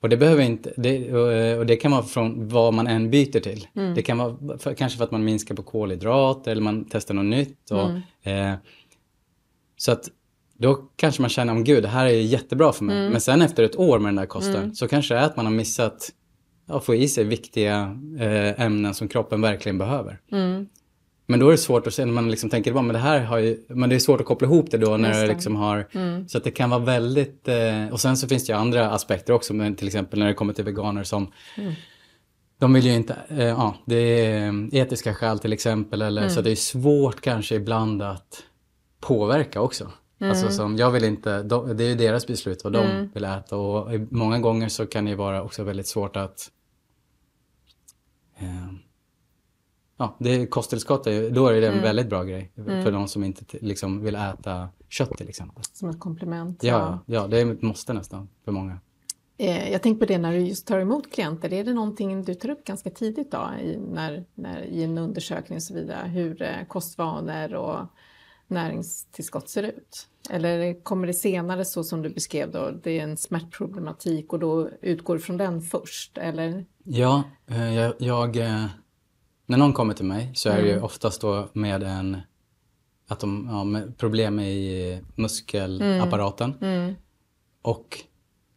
och det behöver inte, det, eh, och det kan vara från vad man än byter till. Mm. Det kan vara för, kanske för att man minskar på kolhydrater eller man testar något nytt. Och, mm. eh, så att då kanske man känner om gud, det här är jättebra för mig. Men sen efter ett år med den där kosten så kanske det är att man har missat att få i sig viktiga eh, ämnen som kroppen verkligen behöver. Mm. Men då är det svårt att se, när man liksom tänker bara, det här har ju, men det är svårt att koppla ihop det då när det. liksom har, mm. så att det kan vara väldigt, eh, och sen så finns det ju andra aspekter också, men till exempel när det kommer till veganer som, mm. de vill ju inte, eh, ja, det är etiska skäl till exempel, eller, mm. så det är svårt kanske ibland att påverka också. Mm. Alltså som, jag vill inte, de, det är ju deras beslut vad de mm. vill äta och många gånger så kan det ju vara också väldigt svårt att Eh, ja, det, kosttillskott, är, då är det en mm. väldigt bra grej mm. för de som inte liksom, vill äta kött till exempel. Som ett komplement. Ja, ja. ja det är ett måste nästan för många. Eh, jag tänker på det när du just tar emot klienter, är det någonting du tar upp ganska tidigt då, i, när, när, i en undersökning och så vidare? Hur eh, kostvanor och näringstillskott ser ut? Eller kommer det senare så som du beskrev då, det är en smärtproblematik och då utgår från den först? Eller? Ja, eh, jag, jag eh, när någon kommer till mig så är det ju mm. oftast då med en att de har ja, problem i muskelapparaten. Mm. Mm. Och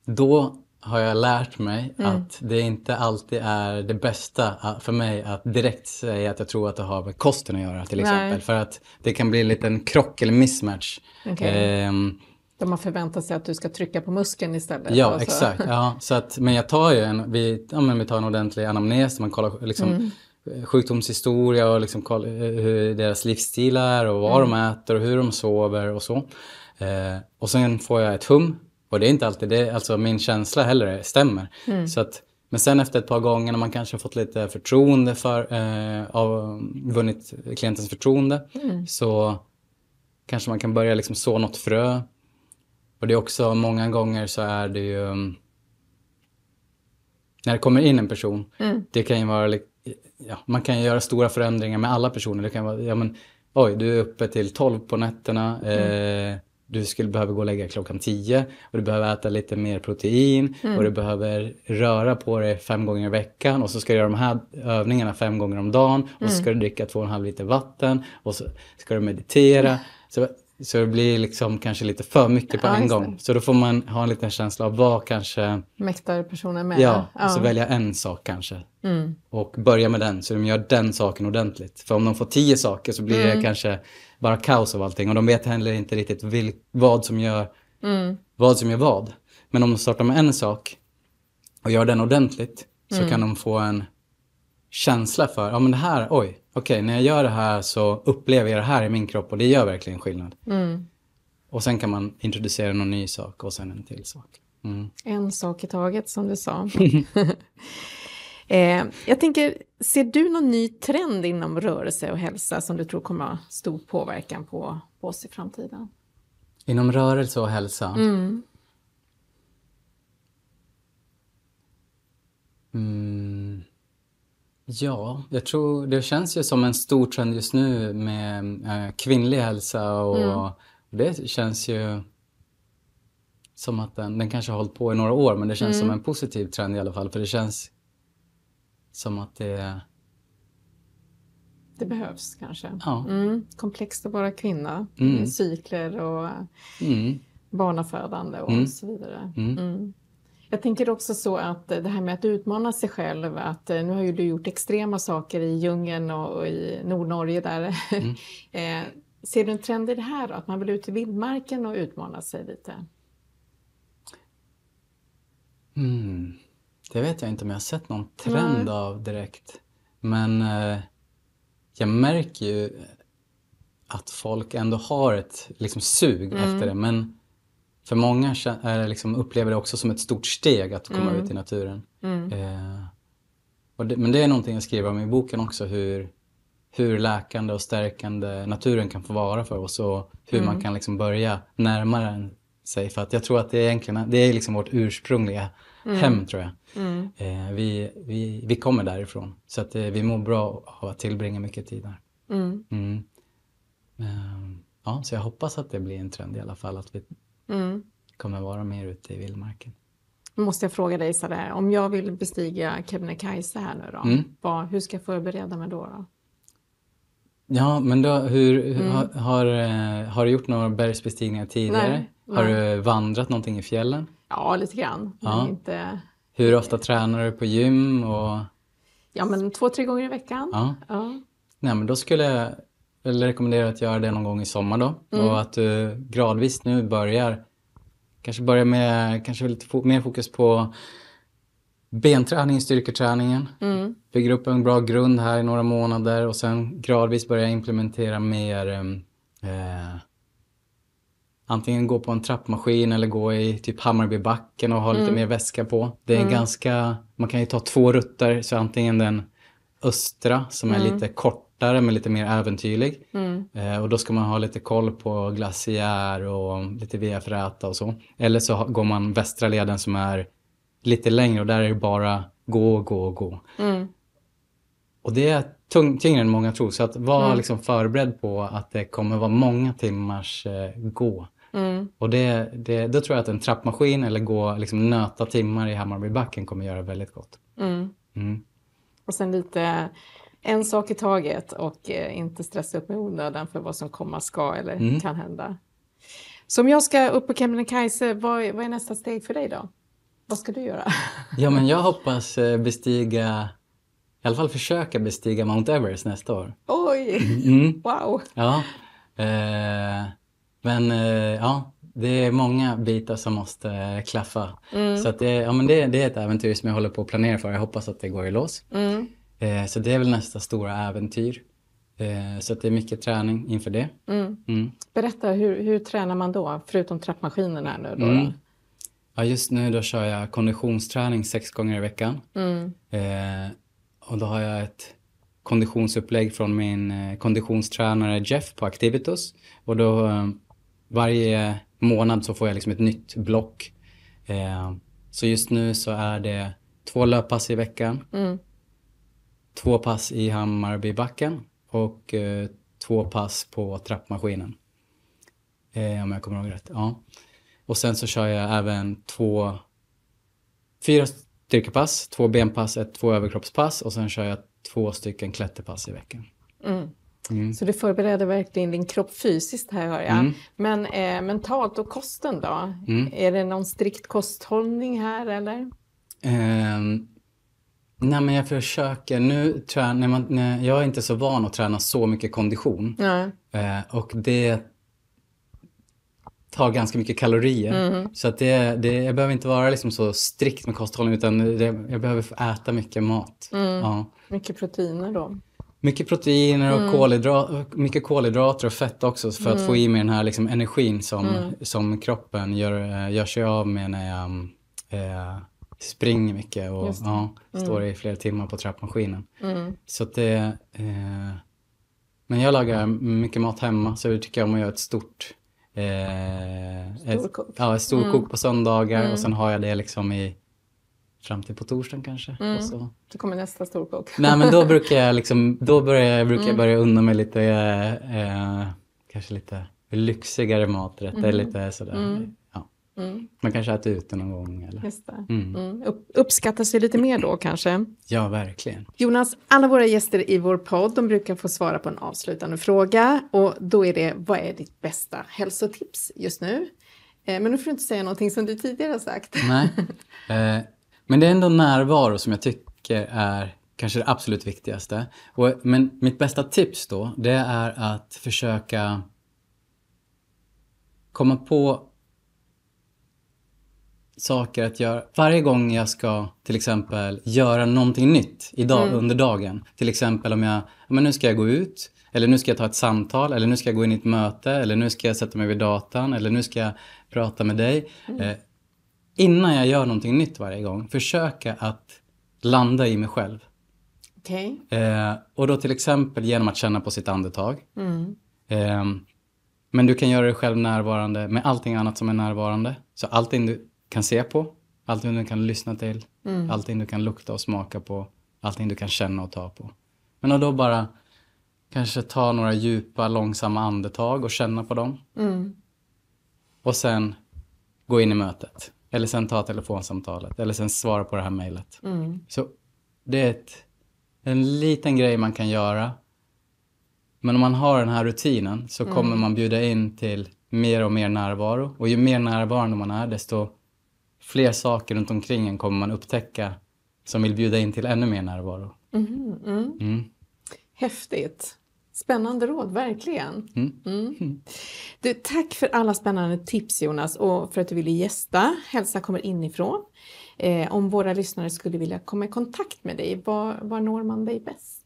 då har jag lärt mig mm. att det inte alltid är det bästa ah, för mig att direkt säga att jag tror att det har med kosten att göra till exempel. Nej. För att det kan bli en liten krock eller mismatch. Okay. Ehm, där man förväntar sig att du ska trycka på muskeln istället. Ja, alltså. exakt. Ja, så att, men jag tar ju en, vi, ja, men vi tar en ordentlig anamnes, man kollar liksom, mm. Eh, sjukdomshistoria och liksom, eh, hur deras livsstil är och vad mm. de äter och hur de sover och så. Eh, och sen får jag ett hum och det är inte alltid det, alltså min känsla heller stämmer. Mm. Så att, men sen efter ett par gånger när man kanske fått lite förtroende för, eh, av, vunnit klientens förtroende, mm. så kanske man kan börja liksom så något frö. Och det är också många gånger så är det ju mm, när det kommer in en person, mm. det kan ju vara, ja, man kan ju göra stora förändringar med alla personer. Det kan vara, ja men oj, du är uppe till 12 på nätterna. Mm. Eh, du skulle behöva gå och lägga klockan 10 och du behöver äta lite mer protein mm. och du mm. behöver röra på dig fem gånger i veckan och så ska du göra de här övningarna fem gånger om dagen och mm. så ska du dricka två och en halv liter vatten och så ska du meditera. Mm. Så, så det blir liksom kanske lite för mycket på ja, en gång. Så då får man ha en liten känsla av vad kanske... Mäktar personen med? Ja, ja. och så välja en sak kanske. Mm. Och börja med den, så de gör den saken ordentligt. För om de får tio saker så blir det mm. kanske bara kaos av allting. Och de vet heller inte riktigt vil, vad, som gör, mm. vad som gör vad. Men om de startar med en sak och gör den ordentligt så mm. kan de få en känsla för, ja men det här, oj, okej, okay, när jag gör det här så upplever jag det här i min kropp och det gör verkligen skillnad. Mm. Och sen kan man introducera någon ny sak och sen en till sak. Mm. En sak i taget som du sa. Eh, jag tänker, ser du någon ny trend inom rörelse och hälsa som du tror kommer ha stor påverkan på, på oss i framtiden? Inom rörelse och hälsa? Mm. Mm. Ja, jag tror det känns ju som en stor trend just nu med äh, kvinnlig hälsa och, mm. och det känns ju som att den, den kanske har hållit på i några år men det känns mm. som en positiv trend i alla fall för det känns som att det... Det behövs kanske. Ja. Mm. Komplext att vara kvinna, mm. cykler och mm. barnafödande och mm. så vidare. Mm. Mm. Jag tänker också så att det här med att utmana sig själv, att eh, nu har ju du gjort extrema saker i djungeln och i Nordnorge där. Mm. eh, ser du en trend i det här då, att man vill ut i vildmarken och utmana sig lite? Det vet jag inte om jag har sett någon trend Nej. av direkt. Men eh, jag märker ju att folk ändå har ett liksom, sug mm. efter det. Men för många är, eh, liksom, upplever det också som ett stort steg att komma mm. ut i naturen. Mm. Eh, det, men det är någonting jag skriver om i boken också. Hur, hur läkande och stärkande naturen kan få vara för oss och hur man mm. kan liksom, börja närmare sig. För att jag tror att det är, egentligen, det är liksom vårt ursprungliga mm. hem tror jag. Mm. Eh, vi, vi, vi kommer därifrån så att eh, vi mår bra av att tillbringa mycket tid där. Mm. Eh, ja, så jag hoppas att det blir en trend i alla fall att vi mm. kommer vara mer ute i vildmarken. Måste jag fråga dig sådär, om jag vill bestiga Kebnekaise här nu då, mm. vad, hur ska jag förbereda mig då? då? Ja, men då, hur, mm. har, har, eh, har, du gjort några bergsbestigningar tidigare? Nej, nej. Har du vandrat någonting i fjällen? Ja, lite grann. Ja. Inte... Hur ofta tränar du på gym? Och... Ja, men två, tre gånger i veckan. Ja. ja. Nej, men då skulle jag rekommendera att göra det någon gång i sommar då. Mm. Och att du gradvis nu börjar, kanske börja med kanske lite fo mer fokus på benträning, styrketräningen. Mm. Bygger upp en bra grund här i några månader och sen gradvis börja implementera mer eh, antingen gå på en trappmaskin eller gå i typ Hammarbybacken och ha mm. lite mer väska på. Det är mm. ganska, man kan ju ta två rutter, så antingen den östra som är mm. lite kortare men lite mer äventyrlig. Mm. Eh, och då ska man ha lite koll på glaciär och lite Via Fräta och så. Eller så går man västra leden som är lite längre och där är det bara gå, gå, gå. Mm. Och det är tung, tyngre än många tror. Så att vara mm. liksom förberedd på att det kommer vara många timmars eh, gå. Mm. Och det, det, då tror jag att en trappmaskin eller gå liksom, nöta timmar i Hammarbybacken kommer göra väldigt gott. Mm. Mm. Och sen lite en sak i taget och eh, inte stressa upp med onödan för vad som komma ska eller mm. kan hända. Så om jag ska upp på Kebnekaise, vad, vad är nästa steg för dig då? Vad ska du göra? ja, men jag hoppas eh, bestiga i alla fall försöka bestiga Mount Everest nästa år. Oj! Mm. Wow! Ja. Eh, men eh, ja, det är många bitar som måste eh, klaffa. Mm. Så det, ja, men det, det, är ett äventyr som jag håller på att planera för. Jag hoppas att det går i lås. Mm. Eh, så det är väl nästa stora äventyr. Eh, så det är mycket träning inför det. Mm. mm. Berätta, hur, hur, tränar man då? Förutom trappmaskinerna nu då? då? Mm. Ja, just nu då kör jag konditionsträning sex gånger i veckan. Mm. Eh, och då har jag ett konditionsupplägg från min eh, konditionstränare Jeff på Activitus. Och då varje månad så får jag liksom ett nytt block. Eh, så just nu så är det två löppass i veckan. Mm. Två pass i Hammarbybacken och eh, två pass på trappmaskinen. Eh, om jag kommer ihåg rätt. Ja. Och sen så kör jag även två, fyra styrkepass, två benpass, ett, två överkroppspass och sen kör jag två stycken klätterpass i veckan. Mm. Mm. Så du förbereder verkligen din kropp fysiskt här hör jag. Mm. Men eh, mentalt och kosten då? Mm. Är det någon strikt kosthållning här eller? Um, nej men jag försöker. Nu tränar man, nej, jag är inte så van att träna så mycket kondition. Uh, och det tar ganska mycket kalorier. Mm. Så att det, det, jag behöver inte vara liksom så strikt med kosthållning utan det, jag behöver äta mycket mat. Mm. Ja. Mycket proteiner då? Mycket proteiner och mm. kolhydrater, mycket kolhydrater och fett också för mm. att få i mig den här liksom energin som, mm. som kroppen gör, eh, gör sig av med när jag eh, springer mycket och ja, mm. står i flera timmar på trappmaskinen. Mm. Så det, eh, men jag lagar mycket mat hemma så det tycker jag om att göra ett stort eh, Storkok. Ett, ja, storkok mm. på söndagar och sen har jag det liksom i fram till på torsdagen kanske. Mm. Och så... så kommer nästa storkock. Nej, men då brukar jag, liksom, då börjar, brukar mm. jag börja unna mig lite, eh, kanske lite lyxigare maträtter. Mm. Lite sådär. Mm. Ja. Mm. Man kanske äter ute någon gång. Eller? Just mm. Upp, uppskattas ju lite mer då kanske? Ja, verkligen. Jonas, alla våra gäster i vår podd de brukar få svara på en avslutande fråga. Och då är det, vad är ditt bästa hälsotips just nu? Eh, men nu får du inte säga någonting som du tidigare har sagt. Nej. Eh, men det är ändå närvaro som jag tycker är kanske det absolut viktigaste. Och, men mitt bästa tips då, det är att försöka komma på saker att göra. Varje gång jag ska till exempel göra någonting nytt idag, mm. under dagen. Till exempel om jag, men nu ska jag gå ut, eller nu ska jag ta ett samtal, eller nu ska jag gå in i ett möte, eller nu ska jag sätta mig vid datan, eller nu ska jag prata med dig. Mm. Eh, innan jag gör någonting nytt varje gång, försöka att landa i mig själv. Okay. Eh, och då till exempel genom att känna på sitt andetag. Mm. Eh, men du kan göra dig själv närvarande med allting annat som är närvarande. Så allting du kan se på, allting du kan lyssna till, mm. allting du kan lukta och smaka på, allting du kan känna och ta på. Men då bara kanske ta några djupa, långsamma andetag och känna på dem. Mm. Och sen gå in i mötet. Eller sen ta telefonsamtalet. Eller sen svara på det här mejlet. Mm. Så det är ett, en liten grej man kan göra. Men om man har den här rutinen så mm. kommer man bjuda in till mer och mer närvaro. Och ju mer närvarande man är desto fler saker runt omkring en kommer man upptäcka som vill bjuda in till ännu mer närvaro. Mhm, mm. mm. Häftigt. Spännande råd, verkligen. Mm. Mm. Du, tack för alla spännande tips Jonas och för att du ville gästa Hälsa kommer inifrån. Eh, om våra lyssnare skulle vilja komma i kontakt med dig, var, var når man dig bäst?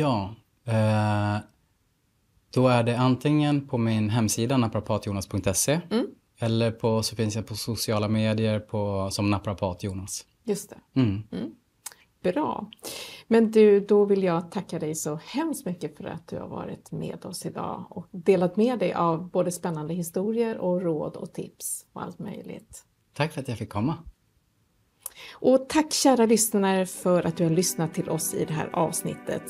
Ja, eh, då är det antingen på min hemsida naprapatjonas.se mm. eller på, så finns jag på sociala medier på, som naprapatjonas. Just det. Mm. Mm bra. Men du, då vill jag tacka dig så hemskt mycket för att du har varit med oss idag och delat med dig av både spännande historier och råd och tips och allt möjligt. Tack för att jag fick komma. Och tack kära lyssnare för att du har lyssnat till oss i det här avsnittet.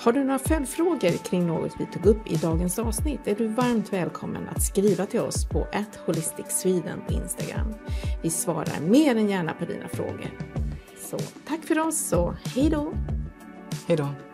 Har du några följdfrågor kring något vi tog upp i dagens avsnitt är du varmt välkommen att skriva till oss på holisticsweden på Instagram. Vi svarar mer än gärna på dina frågor. Så tack för oss och hej då! Hej då!